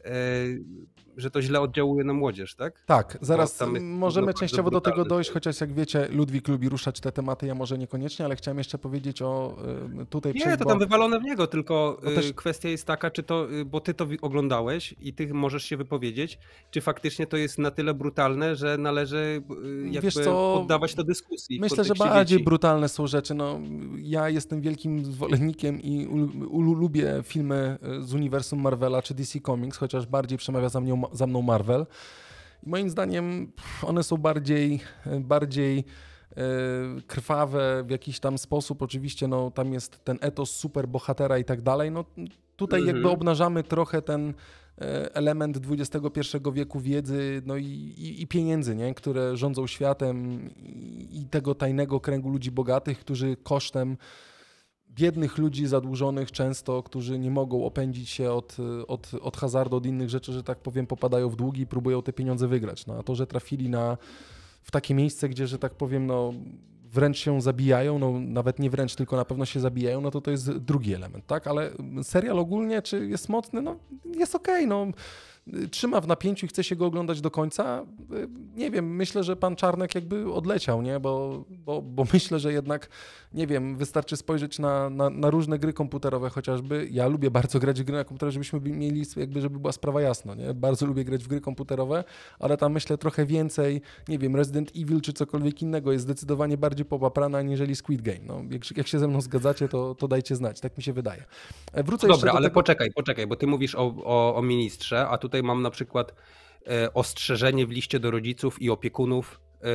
A: E, że to źle oddziałuje na młodzież, tak? Tak, zaraz możemy częściowo do tego
B: dojść, chociaż jak wiecie, Ludwik lubi ruszać te tematy, ja może niekoniecznie, ale chciałem jeszcze powiedzieć o e, tutaj... Nie, przed, to tam
A: wywalone w niego, tylko no też... E, kwestia jest taka, czy to, bo ty to oglądałeś i ty możesz się wypowiedzieć, czy faktycznie to jest na tyle brutalne, że należy jakby Wiesz co, poddawać to dyskusji. Myślę, że bardziej dzieci.
B: brutalne są rzeczy. No, ja jestem wielkim zwolennikiem i lubię filmy z uniwersum Marvela czy DC Comics, choć chociaż bardziej przemawia za, za mną Marvel. I moim zdaniem one są bardziej, e, bardziej e, krwawe w jakiś tam sposób. Oczywiście no, tam jest ten etos super bohatera i tak dalej. No, tutaj mhm. jakby obnażamy trochę ten e, element XXI wieku wiedzy no i, i, i, pieniędzy, nie? które rządzą światem i, i tego tajnego kręgu ludzi bogatych, którzy kosztem biednych ludzi zadłużonych często, którzy nie mogą opędzić się od, y, od, od hazardu, od innych rzeczy, że tak powiem, popadają w długi i próbują te pieniądze wygrać. No, a to, że trafili na, w takie miejsce, gdzie, że tak powiem, no, wręcz się zabijają, no, nawet nie wręcz, tylko na pewno się zabijają, no to to jest drugi element, tak? Ale serial ogólnie, czy jest mocny? No, jest okej, okay, no trzyma w napięciu i chce się go oglądać do końca, y, nie wiem, myślę, że pan Czarnek jakby odleciał, nie? Bo, bo, bo myślę, że jednak, nie wiem, wystarczy spojrzeć na, na, na różne gry komputerowe chociażby. Ja lubię bardzo grać w gry na komputerze, żebyśmy mieli, jakby, żeby była sprawa jasna, nie? Bardzo lubię grać w gry komputerowe, ale tam myślę trochę więcej, nie wiem, Resident Evil czy cokolwiek innego jest zdecydowanie bardziej popaprana aniżeli Squid Game. No, jak, jak się ze mną zgadzacie, to, to dajcie znać, tak mi się wydaje. E, wrócę no Dobra, do ale tego... poczekaj,
A: poczekaj, bo ty mówisz o, o, o ministrze, a tutaj tutaj mam na przykład e, ostrzeżenie w liście do rodziców i opiekunów e,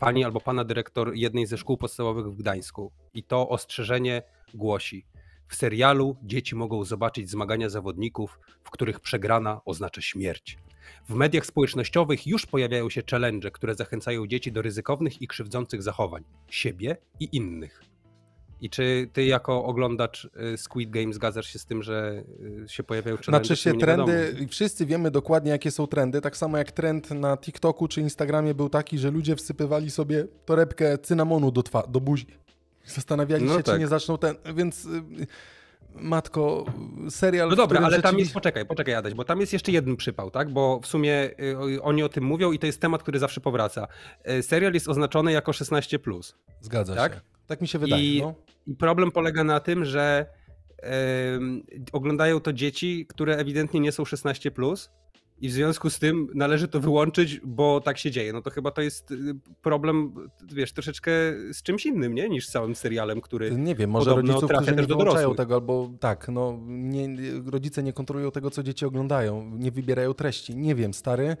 A: pani albo pana dyrektor jednej ze szkół podstawowych w Gdańsku. I to ostrzeżenie głosi. W serialu dzieci mogą zobaczyć zmagania zawodników, w których przegrana oznacza śmierć. W mediach społecznościowych już pojawiają się challenge, które zachęcają dzieci do ryzykownych i krzywdzących zachowań siebie i innych. I czy ty jako oglądacz y, Squid Game zgadzasz się z tym, że y, się pojawiają trendy? Znaczy się trendy,
B: wszyscy wiemy dokładnie jakie są trendy, tak samo jak trend na TikToku czy Instagramie był taki, że ludzie wsypywali sobie torebkę cynamonu do, twa, do buzi. Zastanawiali no się, tak. czy nie zaczną ten, więc y, matko, serial. No dobra, ale rzeczywiście... tam jest,
A: poczekaj, poczekaj Adaś, bo tam jest jeszcze jeden przypał, tak? Bo w sumie y, oni o tym mówią i to jest temat, który zawsze powraca. Y, serial jest oznaczony jako 16. Plus, Zgadza tak? się. Tak mi się wydaje. I, no. i problem polega na tym, że oglądają to dzieci, które ewidentnie nie są 16. Plus, i w związku z tym należy to wyłączyć, bo tak się dzieje. No to chyba to jest y, problem, wiesz, troszeczkę z czymś innym, nie? Niż z całym serialem, który Nie wiem, może rodziców, którzy nie wyłączają tego,
B: albo tak, no nie, rodzice nie kontrolują tego, co dzieci oglądają, nie wybierają treści. Nie wiem, stary,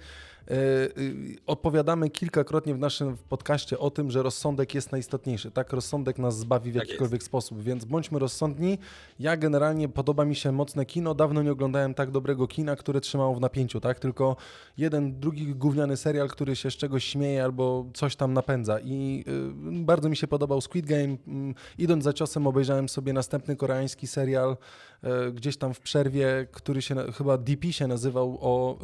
B: E, y, Odpowiadamy kilkakrotnie w naszym podcaście o tym, że rozsądek jest najistotniejszy. Tak, rozsądek nas zbawi w tak jakikolwiek tak sposób, więc bądźmy rozsądni. Ja generalnie podoba mi się mocne kino. Dawno nie oglądałem tak dobrego kina, które trzymało w napięciu, tak? Tylko jeden, drugi gówniany serial, który się z czegoś śmieje albo coś tam napędza. I y, bardzo mi się podobał Squid Game. Mm, idąc za ciosem, obejrzałem sobie następny koreański serial y, gdzieś tam w przerwie, który się chyba DP się nazywał o,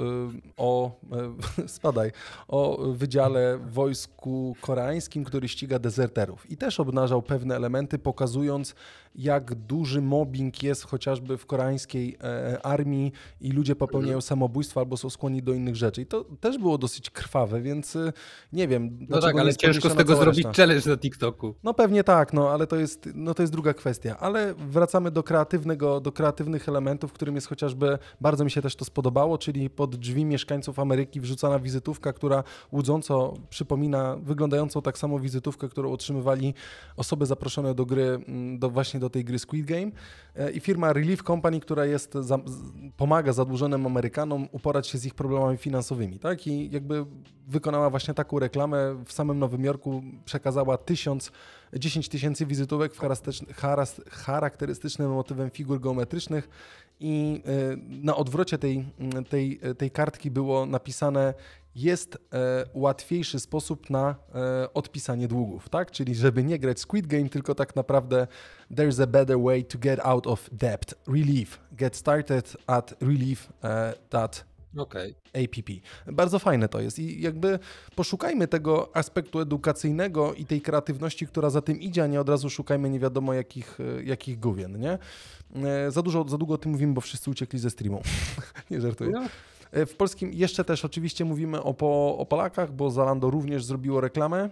B: y, o e, spadaj, o Wydziale Wojsku Koreańskim, który ściga dezerterów. I też obnażał pewne elementy, pokazując, jak duży mobbing jest chociażby w koreańskiej e, armii i ludzie popełniają samobójstwa albo są skłonni do innych rzeczy. I to też było dosyć krwawe, więc e, nie wiem. No tak, ale ciężko z tego zrobić reszta. challenge na TikToku. No pewnie tak, no ale to jest, no, to jest druga kwestia. Ale wracamy do kreatywnego, do kreatywnych elementów, którym jest chociażby, bardzo mi się też to spodobało, czyli pod drzwi mieszkańców Ameryki wrzuca wrzucana wizytówka, która łudząco przypomina wyglądającą tak samo wizytówkę, którą otrzymywali osoby zaproszone do gry, mm, do, właśnie do tej gry Squid Game. E, I firma Relief Company, która jest, za, pomaga zadłużonym Amerykanom uporać się z ich problemami finansowymi. Tak? I jakby wykonała właśnie taką reklamę w samym Nowym Jorku, przekazała tysiąc 10 tysięcy wizytówek w charakterystycznym motywem figur geometrycznych i e, na odwrocie tej, mm, tej, e, tej kartki było napisane jest e, łatwiejszy sposób na odpisanie długów, tak? Czyli żeby nie grać Squid Game, tylko tak naprawdę there's a better way to get out of debt. Relief. Get started at relief.com Okay. APP. Bardzo fajne to jest i jakby poszukajmy tego aspektu edukacyjnego i tej kreatywności, która za tym idzie, a nie od razu szukajmy nie wiadomo jakich, jakich gówien, nie? E, za dużo, za długo o tym mówimy, bo wszyscy uciekli ze streamu. nie żartuję. No. E, w polskim jeszcze też oczywiście mówimy o, po, o Polakach, bo Zalando również zrobiło reklamę. E,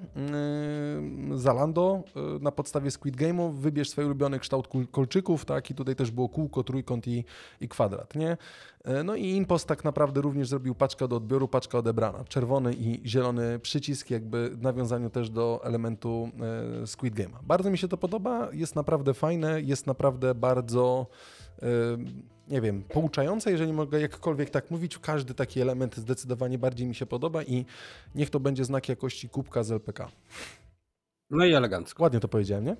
B: Zalando e, na podstawie Squid Game'u wybierz swój ulubiony kształt kolczyków, tak? I tutaj też było kółko, trójkąt i, i kwadrat, nie? No i Impost tak naprawdę również zrobił paczkę do odbioru, paczka odebrana. Czerwony i zielony przycisk, jakby w nawiązaniu też do elementu Squid Game'a. Bardzo mi się to podoba, jest naprawdę fajne, jest naprawdę bardzo nie wiem, pouczające, jeżeli mogę jakkolwiek tak mówić. Każdy taki element zdecydowanie bardziej mi się podoba i niech to będzie znak jakości kubka z LPK. No i elegancko. Ładnie to powiedziałem, nie?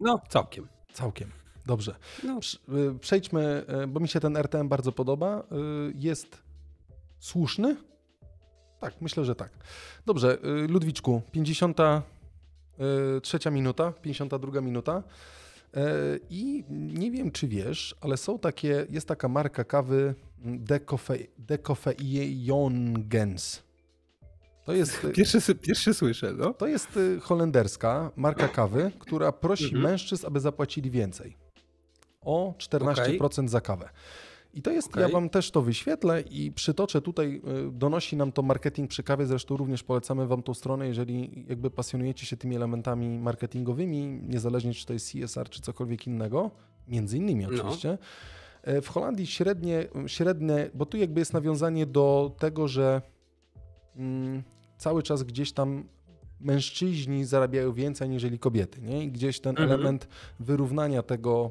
A: No, całkiem.
B: Całkiem. Dobrze. No. Y, przejdźmy, y, bo mi się ten RTM bardzo podoba. Y, jest słuszny? Tak, myślę, że tak. Dobrze, Ludwiczku, 53 minuta, 52 minuta. E, I nie wiem, czy wiesz, ale są takie, jest taka marka kawy mm, Decofejongens. To jest, e, pierwszy, pierwszy słyszę, no. To jest e, holenderska marka kawy, która prosi mhm. mężczyzn, aby zapłacili więcej. O 14% okay. za kawę. I to jest, okay. ja Wam też to wyświetlę i przytoczę tutaj, y, donosi nam to marketing przy kawie, zresztą również polecamy Wam tą stronę, jeżeli jakby pasjonujecie się tymi elementami marketingowymi, niezależnie czy to jest CSR czy cokolwiek innego, między innymi no. oczywiście. No. W Holandii średnie, średnie, bo tu jakby jest nawiązanie do tego, że mm, cały czas gdzieś tam mężczyźni zarabiają więcej niżeli kobiety, nie? I gdzieś ten mm -hmm. element wyrównania tego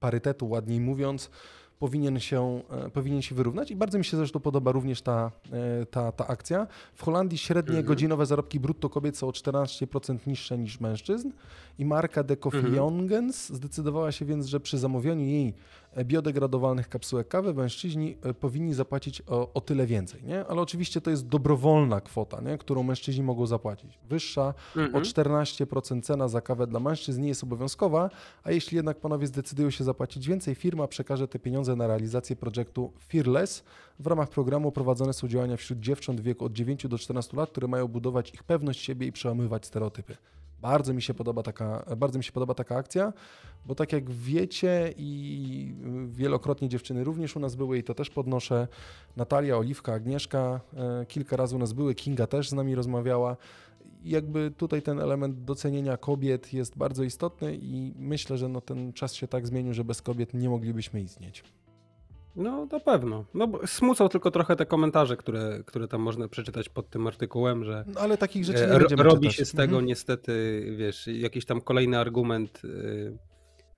B: parytetu, ładniej mówiąc, powinien się, e, powinien się wyrównać i bardzo mi się zresztą podoba również ta, e, ta, ta akcja. W Holandii średnie mhm. godzinowe zarobki brutto kobiet są o 14% niższe niż mężczyzn i marka De Koffie mhm. zdecydowała się więc, że przy zamówieniu jej biodegradowalnych kapsułek kawy mężczyźni e, powinni zapłacić o, o, tyle więcej, nie? Ale oczywiście to jest dobrowolna kwota, nie? którą mężczyźni mogą zapłacić. Wyższa o 14% mhm. cena za kawę dla mężczyzn nie jest obowiązkowa, a jeśli jednak panowie zdecydują się zapłacić więcej, firma przekaże te pieniądze na realizację projektu Fearless. W ramach programu prowadzone są działania wśród dziewcząt w wieku od 9 do 14 lat, które mają budować ich pewność siebie i przełamywać stereotypy. Bardzo mi się podoba taka, bardzo mi się podoba taka akcja, bo tak jak wiecie i wielokrotnie dziewczyny również u nas były i to też podnoszę, Natalia, Oliwka, Agnieszka, e, kilka razy u nas były, Kinga też z nami rozmawiała. Jakby tutaj ten element docenienia kobiet jest bardzo istotny i myślę, że no ten czas się tak zmienił, że bez kobiet nie moglibyśmy istnieć.
A: No na pewno. No bo smucą tylko trochę te komentarze, które, które tam można przeczytać pod tym artykułem, że. No, ale takich rzeczy e, nie ro, Robi czytać. się z tego mhm. niestety, wiesz, jakiś tam kolejny argument. Y,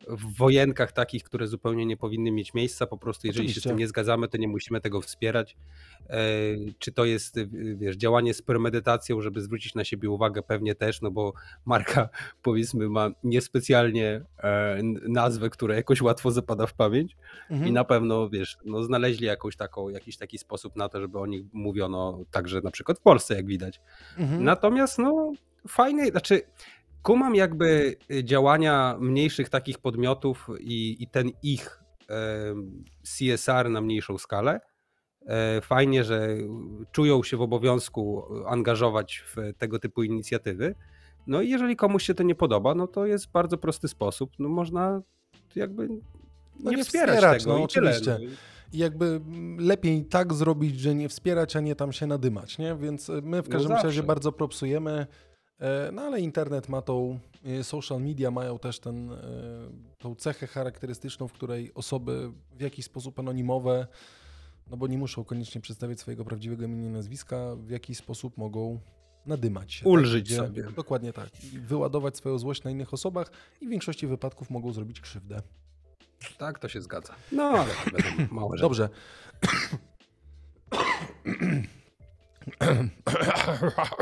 A: w wojenkach takich, które zupełnie nie powinny mieć miejsca. Po prostu, jeżeli Oczywiście. się z tym nie zgadzamy, to nie musimy tego wspierać. E, czy to jest wiesz, działanie z premedytacją, żeby zwrócić na siebie uwagę? Pewnie też, no bo marka powiedzmy ma niespecjalnie e, nazwę, która jakoś łatwo zapada w pamięć mhm. i na pewno wiesz, no, znaleźli jakąś taką, jakiś taki sposób na to, żeby o nich mówiono także na przykład w Polsce, jak widać. Mhm. Natomiast no fajne, znaczy Kumam jakby y, działania mniejszych takich podmiotów i, i ten ich CSR na mniejszą skalę. E, fajnie, że czują się w obowiązku e, angażować w tego typu inicjatywy. No i jeżeli komuś się to nie podoba, no to jest bardzo prosty sposób. No można jakby no, no nie, wspierać, wspierać tego no, oczywiście. Tyle. No
B: I jakby lepiej tak zrobić, że nie wspierać, a nie tam się nadymać, nie? Więc e, my w no każdym no razie bardzo propsujemy E, no ale internet ma tą, e, social media mają też ten, e, tą cechę charakterystyczną, w której osoby w jakiś sposób anonimowe, no bo nie muszą koniecznie przedstawiać swojego prawdziwego imienia i nazwiska, w jakiś sposób mogą nadymać się. Tak? Ulżyć tak, sobie. Dokładnie tak. Wyładować swoją złość na innych osobach i w większości wypadków mogą zrobić krzywdę.
A: Tak, to się zgadza. No, ale małe rzeczy.
B: Dobrze.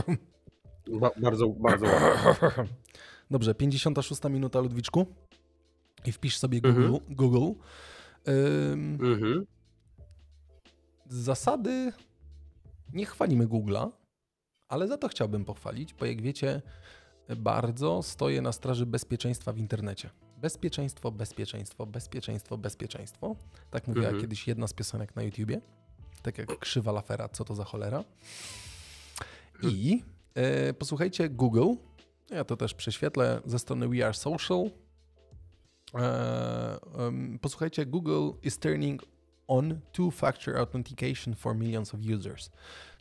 B: Ba bardzo, bardzo ładnie. Dobrze, 56 minuta Ludwiczku i wpisz sobie Google. Mhm. Google. Ym, mhm. Z zasady nie chwalimy Google'a, ale za to chciałbym pochwalić, bo jak wiecie, bardzo stoję na straży bezpieczeństwa w internecie. Bezpieczeństwo, bezpieczeństwo, bezpieczeństwo, bezpieczeństwo. Tak mówiła mhm. kiedyś jedna z piosenek na YouTubie. Tak jak krzywa lafera, co to za cholera. I E, posłuchajcie Google. Ja to też prześwietlę ze strony We Are Social. E, posłuchajcie, Google is turning on two-factor authentication for millions of users.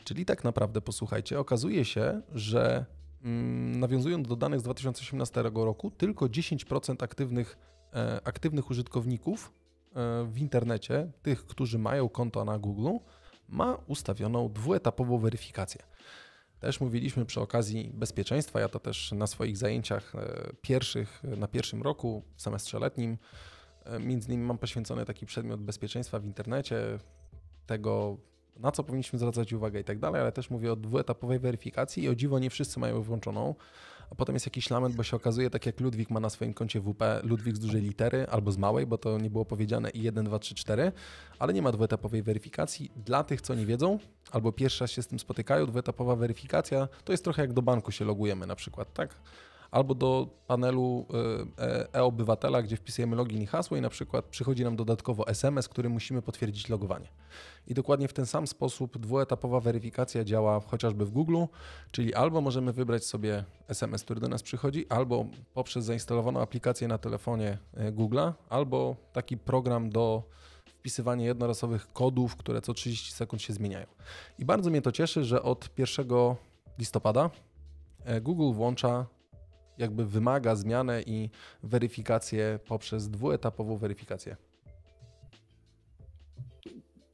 B: Czyli tak naprawdę, posłuchajcie, okazuje się, że mm, nawiązując do danych z 2018 roku, tylko 10% aktywnych, e, aktywnych użytkowników w internecie, tych, którzy mają konto na Google, ma ustawioną dwuetapową weryfikację. Też mówiliśmy przy okazji bezpieczeństwa. Ja to też na swoich zajęciach e, pierwszych, e, na pierwszym roku, w semestrze letnim, e, między innymi mam poświęcony taki przedmiot bezpieczeństwa w internecie, tego na co powinniśmy zwracać uwagę i tak dalej, ale też mówię o dwuetapowej weryfikacji i o dziwo nie wszyscy mają włączoną a potem jest jakiś lament, bo się okazuje, tak jak Ludwik ma na swoim koncie WP, Ludwik z dużej litery albo z małej, bo to nie było powiedziane i 1, 2, 3, 4, ale nie ma dwuetapowej weryfikacji. Dla tych, co nie wiedzą, albo pierwsza się z tym spotykają, dwuetapowa weryfikacja to jest trochę jak do banku się logujemy na przykład, tak? albo do panelu e, e, e-obywatela, gdzie wpisujemy login i hasło i na przykład przychodzi nam dodatkowo SMS, który musimy potwierdzić logowanie. I dokładnie w ten sam sposób dwuetapowa weryfikacja działa chociażby w Google, czyli albo możemy wybrać sobie SMS, który do nas przychodzi, albo poprzez zainstalowaną aplikację na telefonie e, Google'a, albo taki program do wpisywania jednorazowych kodów, które co 30 sekund się zmieniają. I bardzo mnie to cieszy, że od 1 listopada Google włącza jakby wymaga zmianę i weryfikację poprzez dwuetapową weryfikację.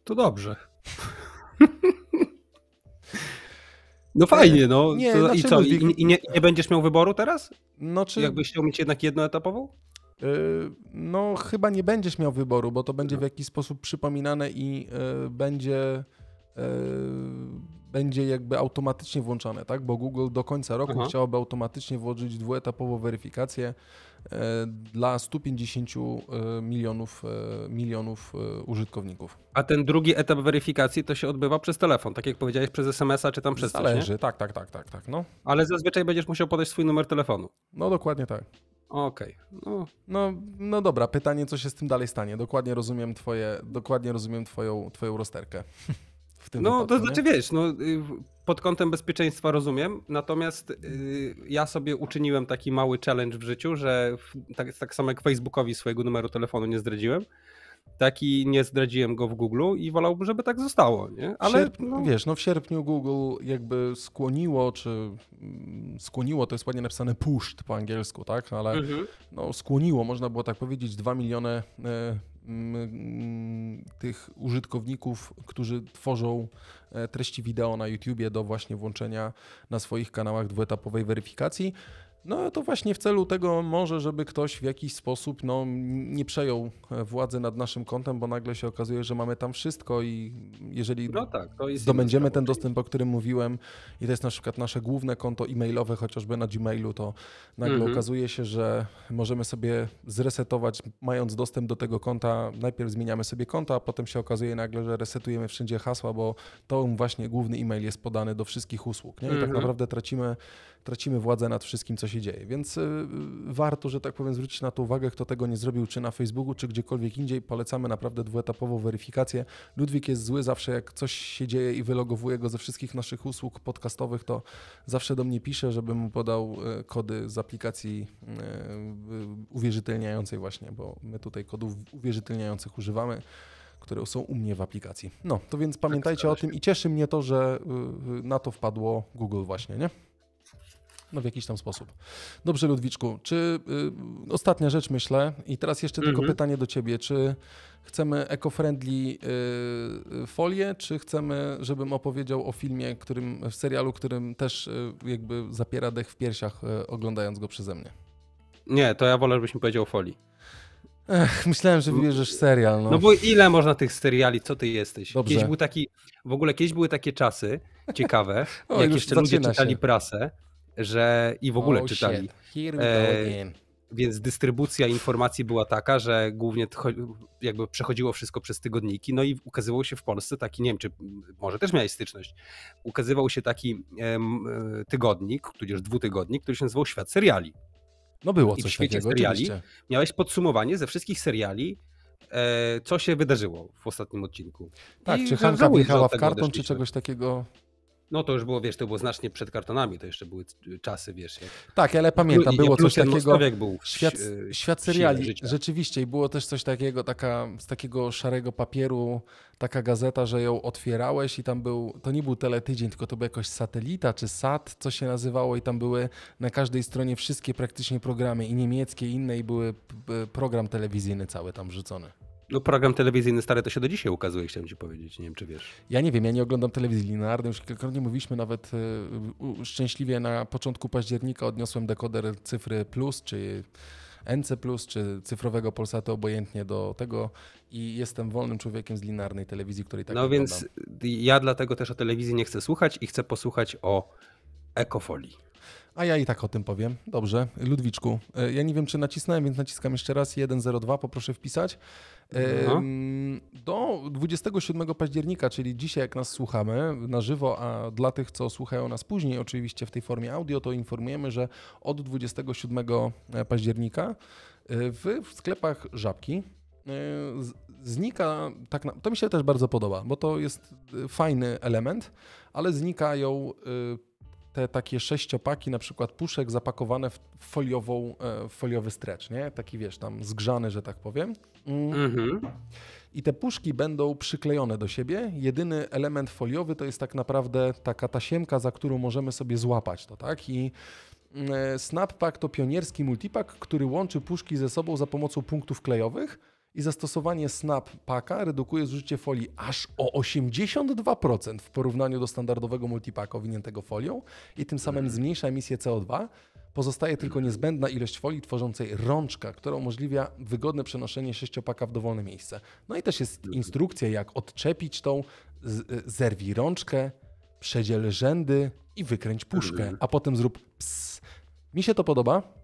A: To dobrze. No fajnie, no. Nie, to, I znaczy, co, no, i, i, nie, nie, będziesz miał wyboru teraz? No czy... Jakbyś chciał mieć jednak jednoetapową?
B: E, no, chyba nie będziesz miał wyboru, bo to będzie w jakiś sposób przypominane i y, będzie y, będzie jakby automatycznie włączane, tak? Bo Google do końca roku Aha. chciałoby automatycznie włożyć dwuetapową weryfikację e, dla 150 e, milionów, e, milionów użytkowników.
A: A ten drugi etap weryfikacji to się odbywa przez telefon, tak jak powiedziałeś, przez SMS-a czy tam przez Zależy. coś, tak, tak, tak, tak, tak. No. Ale zazwyczaj będziesz musiał podać swój numer telefonu.
B: No dokładnie tak.
A: Okej. Okay.
B: No. no. No, dobra, pytanie, co się z tym dalej stanie. Dokładnie rozumiem twoje, dokładnie rozumiem twoją, twoją rozterkę. w tym No, wypadku, to znaczy nie? wiesz,
A: no, y, pod kątem bezpieczeństwa rozumiem, natomiast yy, ja sobie uczyniłem taki mały challenge w życiu, że w, tak, tak samo jak Facebookowi swojego numeru telefonu nie zdradziłem, taki nie zdradziłem go w Google i wolałbym, żeby tak zostało, nie? Ale
B: sierpniu, no... wiesz, no w sierpniu Google jakby skłoniło, czy skłoniło, to jest ładnie napisane pushed po angielsku, tak? No, ale mhm. no skłoniło, można było tak powiedzieć, 2 miliony y, tych użytkowników, którzy tworzą e, treści wideo na YouTubie do właśnie włączenia na swoich kanałach dwuetapowej weryfikacji. No to właśnie w celu tego może, żeby ktoś w jakiś sposób no, nie przejął e, władzy nad naszym kontem, bo nagle się okazuje, że mamy tam wszystko i jeżeli no tak, zdobędziemy ten dostęp, o którym mówiłem i to jest na przykład nasze główne konto e-mailowe, chociażby na Gmailu, to nagle mhm. okazuje się, że możemy sobie zresetować, mając dostęp do tego konta, najpierw zmieniamy sobie konto, a potem się okazuje nagle, że resetujemy wszędzie hasła, bo to właśnie główny e-mail jest podany do wszystkich usług. Nie? I tak mhm. tak naprawdę tracimy, tracimy władzę nad wszystkim, co się się dzieje. Więc y, y, warto, że tak powiem, zwrócić na to uwagę, kto tego nie zrobił, czy na Facebooku, czy gdziekolwiek indziej. Polecamy naprawdę dwuetapową weryfikację. Ludwik jest zły zawsze, jak coś się dzieje i wylogowuje go ze wszystkich naszych usług podcastowych, to zawsze do mnie pisze, żebym mu podał y, kody z aplikacji uwierzytelniającej właśnie, bo my tutaj kodów uwierzytelniających używamy które są u mnie w aplikacji. No, to więc tak, pamiętajcie tak, o tym i cieszy mnie to, że na to wpadło Google właśnie, nie? no w jakiś tam sposób. Dobrze, Ludwiczku, czy y, ostatnia rzecz myślę, i teraz jeszcze tylko mhm. pytanie do ciebie, czy chcemy eco-friendly y, folię, czy chcemy, żebym opowiedział o filmie, którym, w serialu, którym też y, jakby zapiera dech w piersiach, y, oglądając go przeze mnie?
A: Nie, to ja wolę, żebyś mi powiedział o folii.
B: Ech, myślałem, że wybierzesz serial. No. no bo ile
A: można tych seriali, co ty jesteś? Dobrze. Kiedyś był taki, w ogóle kiedyś były takie czasy ciekawe, o, jak jeszcze ludzie czytali się. prasę, że i w ogóle oh, czytali. E, więc dystrybucja informacji była taka, że głównie jakby przechodziło wszystko przez tygodniki, no i ukazywał się w Polsce taki, nie wiem, czy może też miałeś styczność, ukazywał się taki e, tygodnik, tudzież dwutygodnik, który się nazywał Świat Seriali. No było coś I w świecie takiego, seriali oczywiście. miałeś podsumowanie ze wszystkich seriali, e, co się wydarzyło w ostatnim odcinku. Tak, I czy Hanka wjechała w karton, czy
B: czegoś takiego?
A: No to już było, wiesz, to było znacznie przed kartonami, to jeszcze były y, czasy, wiesz. Jak... Tak, ale pamiętam, było coś takiego. Był świat, świat y, seriali,
B: rzeczywiście, i było też coś takiego, taka, z takiego szarego papieru, taka gazeta, że ją otwierałeś i tam był, to nie był teletydzień, tylko to był jakoś satelita czy sat, co się nazywało, i tam były na każdej stronie wszystkie praktycznie programy, i niemieckie, i inne, i były program telewizyjny cały tam wrzucony.
A: No program telewizyjny stary to się do dzisiaj ukazuje, chciałem ci powiedzieć, nie wiem czy wiesz.
B: Ja nie wiem, ja nie oglądam telewizji linearnej, już kilkakrotnie mówiliśmy nawet e, szczęśliwie na początku października odniosłem dekoder cyfry plus, czy NC, czy cyfrowego Polsatu, obojętnie do tego. I jestem wolnym człowiekiem z linearnej
A: telewizji, której tak No oglądam. więc ja dlatego też o telewizji nie chcę słuchać i chcę posłuchać o ekofolii.
B: A ja i tak o tym powiem. Dobrze, Ludwiczku. E, ja nie wiem, czy nacisnąłem, więc naciskam jeszcze raz 102, poproszę wpisać. Do 27 października, czyli dzisiaj, jak nas słuchamy na żywo, a dla tych, co słuchają nas później, oczywiście w tej formie audio, to informujemy, że od 27 e, października e, w sklepach żabki znika, tak to mi się też bardzo podoba, bo to jest fajny element, ale znikają te takie sześciopaki na przykład puszek zapakowane w foliową, e, w foliowy stretch, nie? Taki wiesz, tam zgrzany, że tak powiem. Mm. Mhm. I te puszki będą przyklejone do siebie. Jedyny element foliowy to jest tak naprawdę taka tasiemka, za którą możemy sobie złapać to, tak? I mm, e, Snappack to pionierski multipak który łączy puszki ze sobą za pomocą punktów klejowych i zastosowanie Snap Packa redukuje zużycie folii aż o 82% w porównaniu do standardowego multipaka owiniętego folią i tym samym zmniejsza emisję CO2. Pozostaje tylko niezbędna ilość folii tworzącej rączka, która umożliwia wygodne przenoszenie sześciopaka w dowolne miejsce. No i też jest instrukcja, jak odczepić tą, e, zerwij rączkę, przedziel rzędy i wykręć puszkę, a potem zrób ps. Mi się to podoba.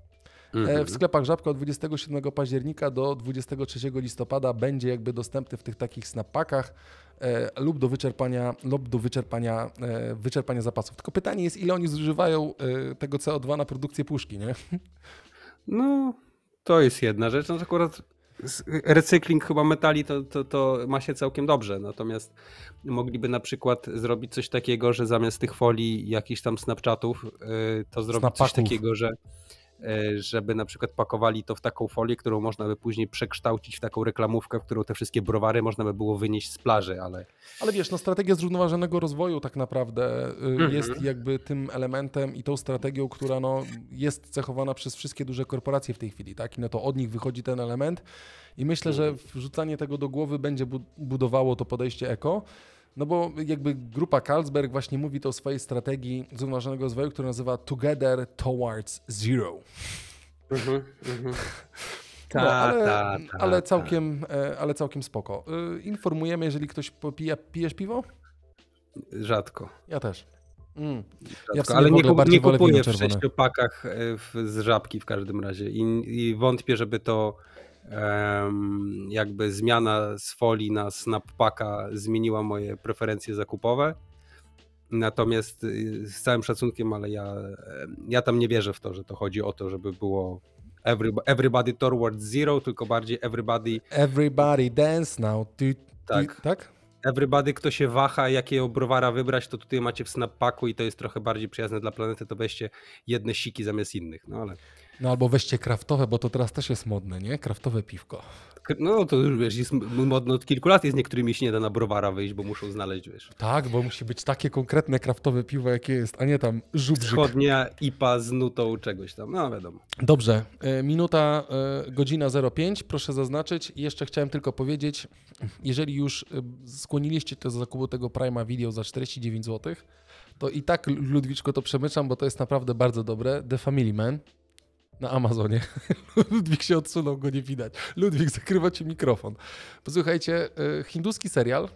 B: E, w mhm. sklepach Żabka od 27 października do 23 listopada będzie jakby dostępny w tych takich snapakach e, lub do wyczerpania, lub do wyczerpania, e, wyczerpania zapasów. Tylko pytanie jest, ile oni zużywają tego CO2 na produkcję puszki, nie?
A: No, to jest jedna rzecz. No akurat recykling chyba metali to, to, to ma się całkiem dobrze, natomiast mogliby na przykład zrobić coś takiego, że zamiast tych folii jakichś tam snapchatów, to zrobić coś takiego, że E, żeby na przykład pakowali to w taką folię, którą można by później przekształcić w taką reklamówkę, w którą te wszystkie browary można by było wynieść z plaży, ale...
B: Ale wiesz, no strategia zrównoważonego rozwoju tak naprawdę y, mhm. jest jakby tym elementem i tą strategią, która no jest cechowana przez wszystkie duże korporacje w tej chwili, tak? I no to od nich wychodzi ten element i myślę, że mhm. wrzucanie tego do głowy będzie budowało to podejście eko. No bo jakby grupa Carlsberg właśnie mówi to o swojej strategii zrównoważonego rozwoju, która nazywa Together Towards Zero. Mhm, mhm. No, Ta, no, ale, ta, ta, ale, całkiem, e, ale całkiem spoko. E, informujemy, jeżeli ktoś popija, pijesz piwo?
A: Rzadko. Ja też. Mm. Rzadko, ja ale nie, kup, nie kupuję w sześciopakach e, z żabki w każdym razie I, i wątpię, żeby to jakby zmiana z folii na Snappaka zmieniła moje preferencje zakupowe. Natomiast y, z całym szacunkiem, ale ja, ja tam nie wierzę w to, że to chodzi o to, żeby było everybody towards zero, tylko bardziej everybody.
B: Everybody dance now. Ty, ty, tak. tak?
A: Everybody, kto się waha, jakie browara wybrać, to tutaj macie w snappaku i to jest trochę bardziej przyjazne dla planety, to weźcie jedne siki zamiast innych. No ale.
B: No albo weźcie kraftowe, bo to teraz też jest modne, nie? Kraftowe piwko.
A: No to już wiesz, jest modne. od kilku lat, jest niektórymi się nie da na browara wyjść, bo muszą znaleźć, wiesz.
B: Tak, bo musi być takie konkretne kraftowe piwo, jakie jest, a nie tam żubrzyk.
A: Wschodnia IPA z nutą czegoś tam, no wiadomo. Dobrze,
B: e, minuta, e, godzina 05, proszę zaznaczyć. Jeszcze chciałem tylko powiedzieć, jeżeli już e, skłoniliście to do zakupu tego Prima Video za 49 zł, to i tak Ludwiczko to przemyczam, bo to jest naprawdę bardzo dobre. The Family Man na Amazonie. Ludwik się odsunął, go nie widać. Ludwik, zakrywa ci mikrofon. Posłuchajcie, y, hinduski serial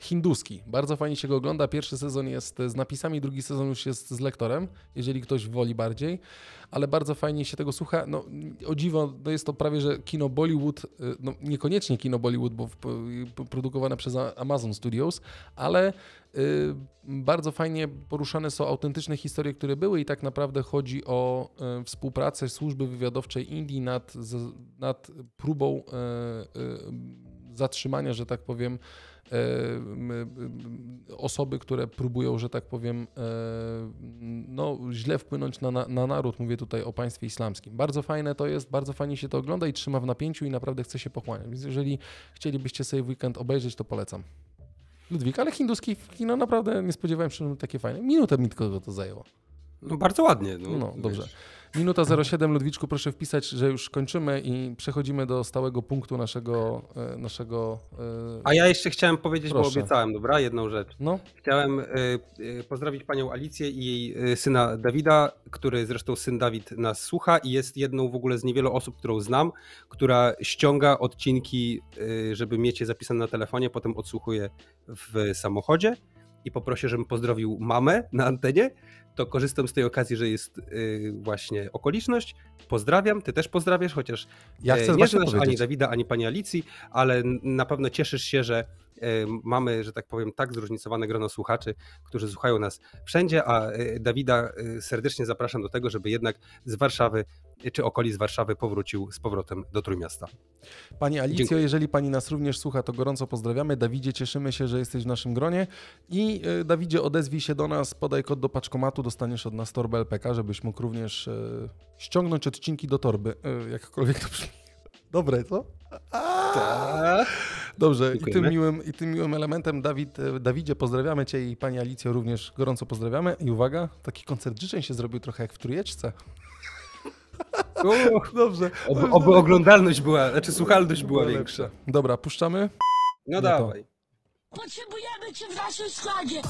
B: hinduski. Bardzo fajnie się go ogląda. Pierwszy sezon jest z napisami, drugi sezon już jest z lektorem, jeżeli ktoś woli bardziej, ale bardzo fajnie się tego słucha. No, o dziwo, no jest to prawie, że kino Bollywood, y, no niekoniecznie kino Bollywood, bo y, produkowane przez Amazon Studios, ale y, bardzo fajnie poruszane są autentyczne historie, które były i tak naprawdę chodzi o współpracę służby wywiadowczej Indii nad, nad próbą zatrzymania, że tak powiem, E, osoby, które próbują, że tak powiem, e, no, źle wpłynąć na, na, na naród. Mówię tutaj o państwie islamskim. Bardzo fajne to jest, bardzo fajnie się to ogląda i trzyma w napięciu i naprawdę chce się pochłaniać. Więc jeżeli chcielibyście sobie w weekend obejrzeć, to polecam. Ludwik, ale hinduski kino naprawdę nie spodziewałem się, że takie fajne. Minutę mi tylko to zajęło. No bardzo ładnie. No, no dobrze. Wiesz. Minuta 07, Ludwiczku, proszę wpisać, że już kończymy i przechodzimy do stałego punktu naszego. E, naszego e,
A: A ja jeszcze chciałem powiedzieć, proszę. bo obiecałem, dobra, jedną rzecz. No. Chciałem e, pozdrowić panią Alicję i jej syna Dawida, który zresztą syn Dawid nas słucha i jest jedną w ogóle z niewielu osób, którą znam, która ściąga odcinki, żeby mieć je zapisane na telefonie, potem odsłuchuje w samochodzie i poprosi, żebym pozdrowił mamę na antenie, to korzystam z tej okazji, że jest yy, właśnie okoliczność. Pozdrawiam, ty też pozdrawiasz, chociaż ja chcę y, nie znasz powiedzieć. ani Dawida, ani pani Alicji, ale na pewno cieszysz się, że E, mamy, że tak powiem, tak zróżnicowane grono słuchaczy, którzy słuchają nas wszędzie, a e, Dawida e, serdecznie zapraszam do tego, żeby jednak z Warszawy czy okolic Warszawy powrócił z powrotem do Trójmiasta. Pani Alicjo, Dziękuję.
B: jeżeli Pani nas również słucha, to gorąco pozdrawiamy. Dawidzie, cieszymy się, że jesteś w naszym gronie i Dawidzie, odezwij się do nas, podaj kod do paczkomatu, dostaniesz od nas torbę LPK, żebyś mógł również ściągnąć odcinki do torby, jakkolwiek to brzmi. Dobre, co? Aaaa!
A: Tak.
B: Dobrze, i tym, miłym, i tym miłym elementem, Dawid, e, Dawidzie, pozdrawiamy Cię i Pani Alicjo również gorąco pozdrawiamy. I uwaga, taki koncert życzeń się zrobił trochę jak w Trójeczce.
A: O, dobrze. Oby, oby
B: oglądalność była, znaczy słuchalność była, większa. Dobra, puszczamy? No, no dawaj.
A: To.
B: Potrzebujemy cię w naszym składzie.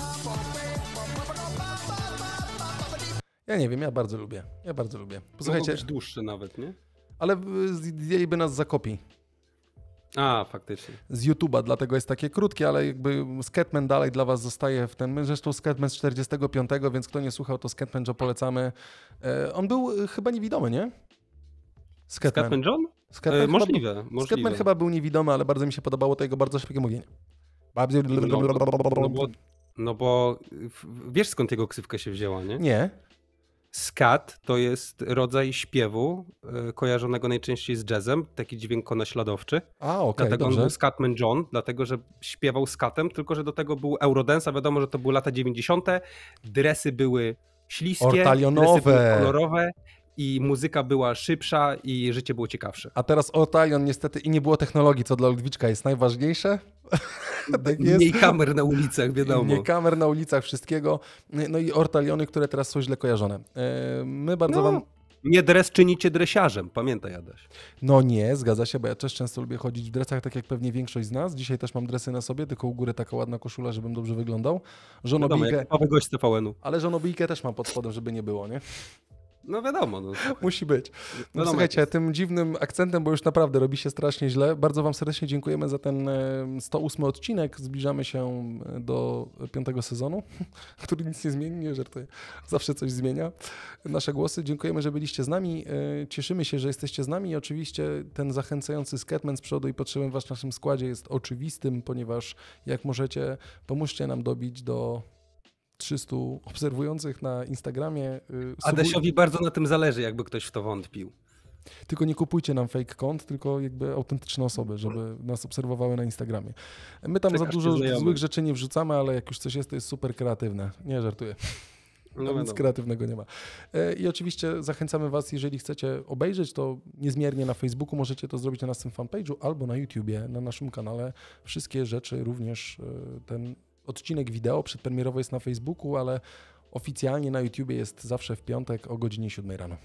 B: Ja nie wiem, ja bardzo lubię. Ja bardzo lubię. Posłuchajcie. Mogą być dłuższy nawet, nie? Ale y, zdjęliby nas za kopii.
A: A, faktycznie.
B: Z YouTube'a, dlatego jest takie krótkie, ale jakby Skatman dalej dla Was zostaje w ten. Zresztą Skatman z 45, więc kto nie słuchał, to Skatman Joe polecamy. E, on był e, chyba niewidomy, nie? Skatman, John? Sketman? e, możliwe, chyba, możliwe. Skatman chyba był niewidomy, ale bardzo mi się podobało to jego bardzo szybkie mówienie. No, no, bo,
A: no bo wiesz skąd jego ksywka się wzięła, nie? Nie. Skat to jest rodzaj śpiewu e, kojarzonego najczęściej z jazzem, taki dźwięk konośladowczy. A, okej, okay, Dlatego dobrze. on był Scatman John, dlatego że śpiewał skatem, tylko że do tego był Eurodensa, wiadomo, że to były lata 90. Dresy były śliskie, dresy były kolorowe, i muzyka była szybsza i życie było ciekawsze. A
B: teraz Ortalion niestety i nie było technologii, co dla Ludwiczka jest najważniejsze. tak jest. Mniej kamer na ulicach, wiadomo. Mniej kamer na ulicach, wszystkiego. No i Ortaliony, które teraz są źle kojarzone. E,
A: my bardzo no. wam nie dres czynicie dresiarzem, pamiętaj Adaś.
B: No nie, zgadza się, bo ja też często lubię chodzić w dresach, tak jak pewnie większość z nas. Dzisiaj też mam dresy na sobie, tylko u góry taka ładna koszula, żebym dobrze wyglądał. Żonobijkę... Wiadomo, no jak gość TVN-u. Ale żonobijkę też mam pod spodem, żeby nie było, nie? No wiadomo. No, Musi być. No, słuchajcie, tym dziwnym akcentem, bo już naprawdę robi się strasznie źle. Bardzo Wam serdecznie dziękujemy za ten 108 odcinek. Zbliżamy się e, do piątego sezonu, który nic nie zmieni, nie żartuję. Zawsze coś zmienia. Nasze głosy. Dziękujemy, że byliście z nami. E, cieszymy się, że jesteście z nami i oczywiście ten zachęcający Skatman z przodu i potrzebny Was w naszym składzie jest oczywistym, ponieważ jak możecie, pomóżcie nam dobić do 300 obserwujących na Instagramie.
A: Y, Subuj... Adesiowi bardzo na tym zależy, jakby ktoś w to wątpił.
B: Tylko nie kupujcie nam fake kont, tylko jakby autentyczne osoby, żeby nas obserwowały na Instagramie. My tam Czekasz za dużo złych rzeczy nie wrzucamy, ale jak już coś jest, to jest super kreatywne. Nie żartuję. No, nic kreatywnego nie ma. E, I oczywiście zachęcamy Was, jeżeli chcecie obejrzeć to niezmiernie na Facebooku, możecie to zrobić na naszym fanpage'u albo na YouTubie, na naszym kanale. Wszystkie rzeczy, również e, ten odcinek wideo przedpremierowy jest na Facebooku, ale oficjalnie na YouTubie jest zawsze w piątek o godzinie 7 rano.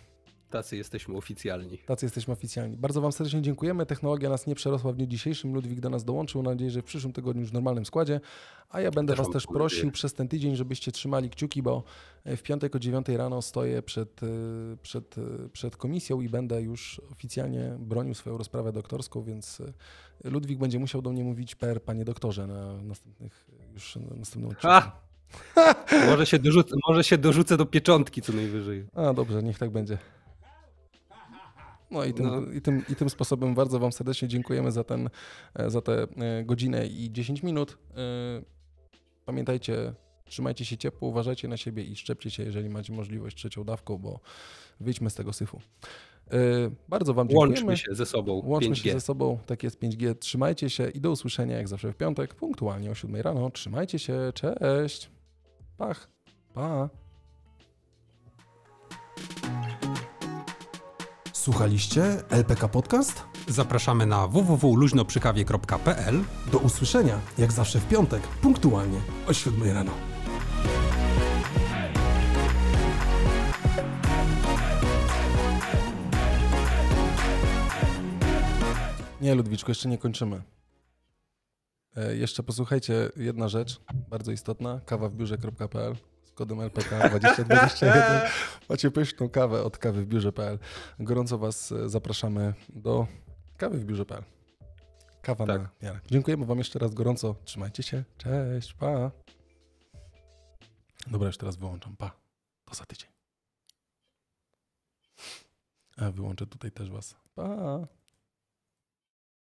A: Tacy jesteśmy oficjalni.
B: Tacy jesteśmy oficjalni. Bardzo Wam serdecznie dziękujemy. Technologia nas nie przerosła w dniu dzisiejszym. Ludwik do nas dołączył. Mam nadzieję, że w przyszłym tygodniu już w normalnym składzie. A ja będę też Was też prosił przez ten tydzień, żebyście trzymali kciuki, bo e, w piątek o 9 rano stoję przed, e, przed, e, przed komisją i będę już oficjalnie bronił swoją rozprawę doktorską, więc Ludwik będzie musiał do mnie mówić per panie doktorze na następnych
A: już na następnym odcinku. może, się dorzucę, może się dorzucę do pieczątki co najwyżej.
B: A dobrze, niech tak będzie. No i tym, no. I, tym, i tym sposobem bardzo Wam serdecznie dziękujemy za, ten, e, za tę e, godzinę i 10 minut. E, pamiętajcie, trzymajcie się ciepło, uważajcie na siebie i szczepcie się, jeżeli macie możliwość trzecią dawką, bo wyjdźmy z tego syfu. Y, bardzo Wam dziękujemy. Łączmy się ze sobą. Łączmy 5G. się ze sobą. Tak jest 5G. Trzymajcie się i do usłyszenia jak zawsze w piątek, punktualnie o 7 rano. Trzymajcie się. Cześć. Pach. Pa.
A: Słuchaliście LPK Podcast? Zapraszamy na www.luźnoprzykawie.pl Do usłyszenia, jak zawsze w piątek,
B: punktualnie o 7 rano. Nie, Ludwiczku, jeszcze nie kończymy. E, jeszcze posłuchajcie, jedna rzecz bardzo istotna, kawa w biurze.pl z kodem LPK 2021. Macie pyszną kawę od kawy w biurze.pl. Gorąco Was e, zapraszamy do kawy w biurze.pl. Kawa tak. na miarę. Dziękujemy Wam jeszcze raz gorąco. Trzymajcie się. Cześć, pa. Dobra, już teraz wyłączam. Pa. Do za tydzień. A wyłączę tutaj też Was. Pa.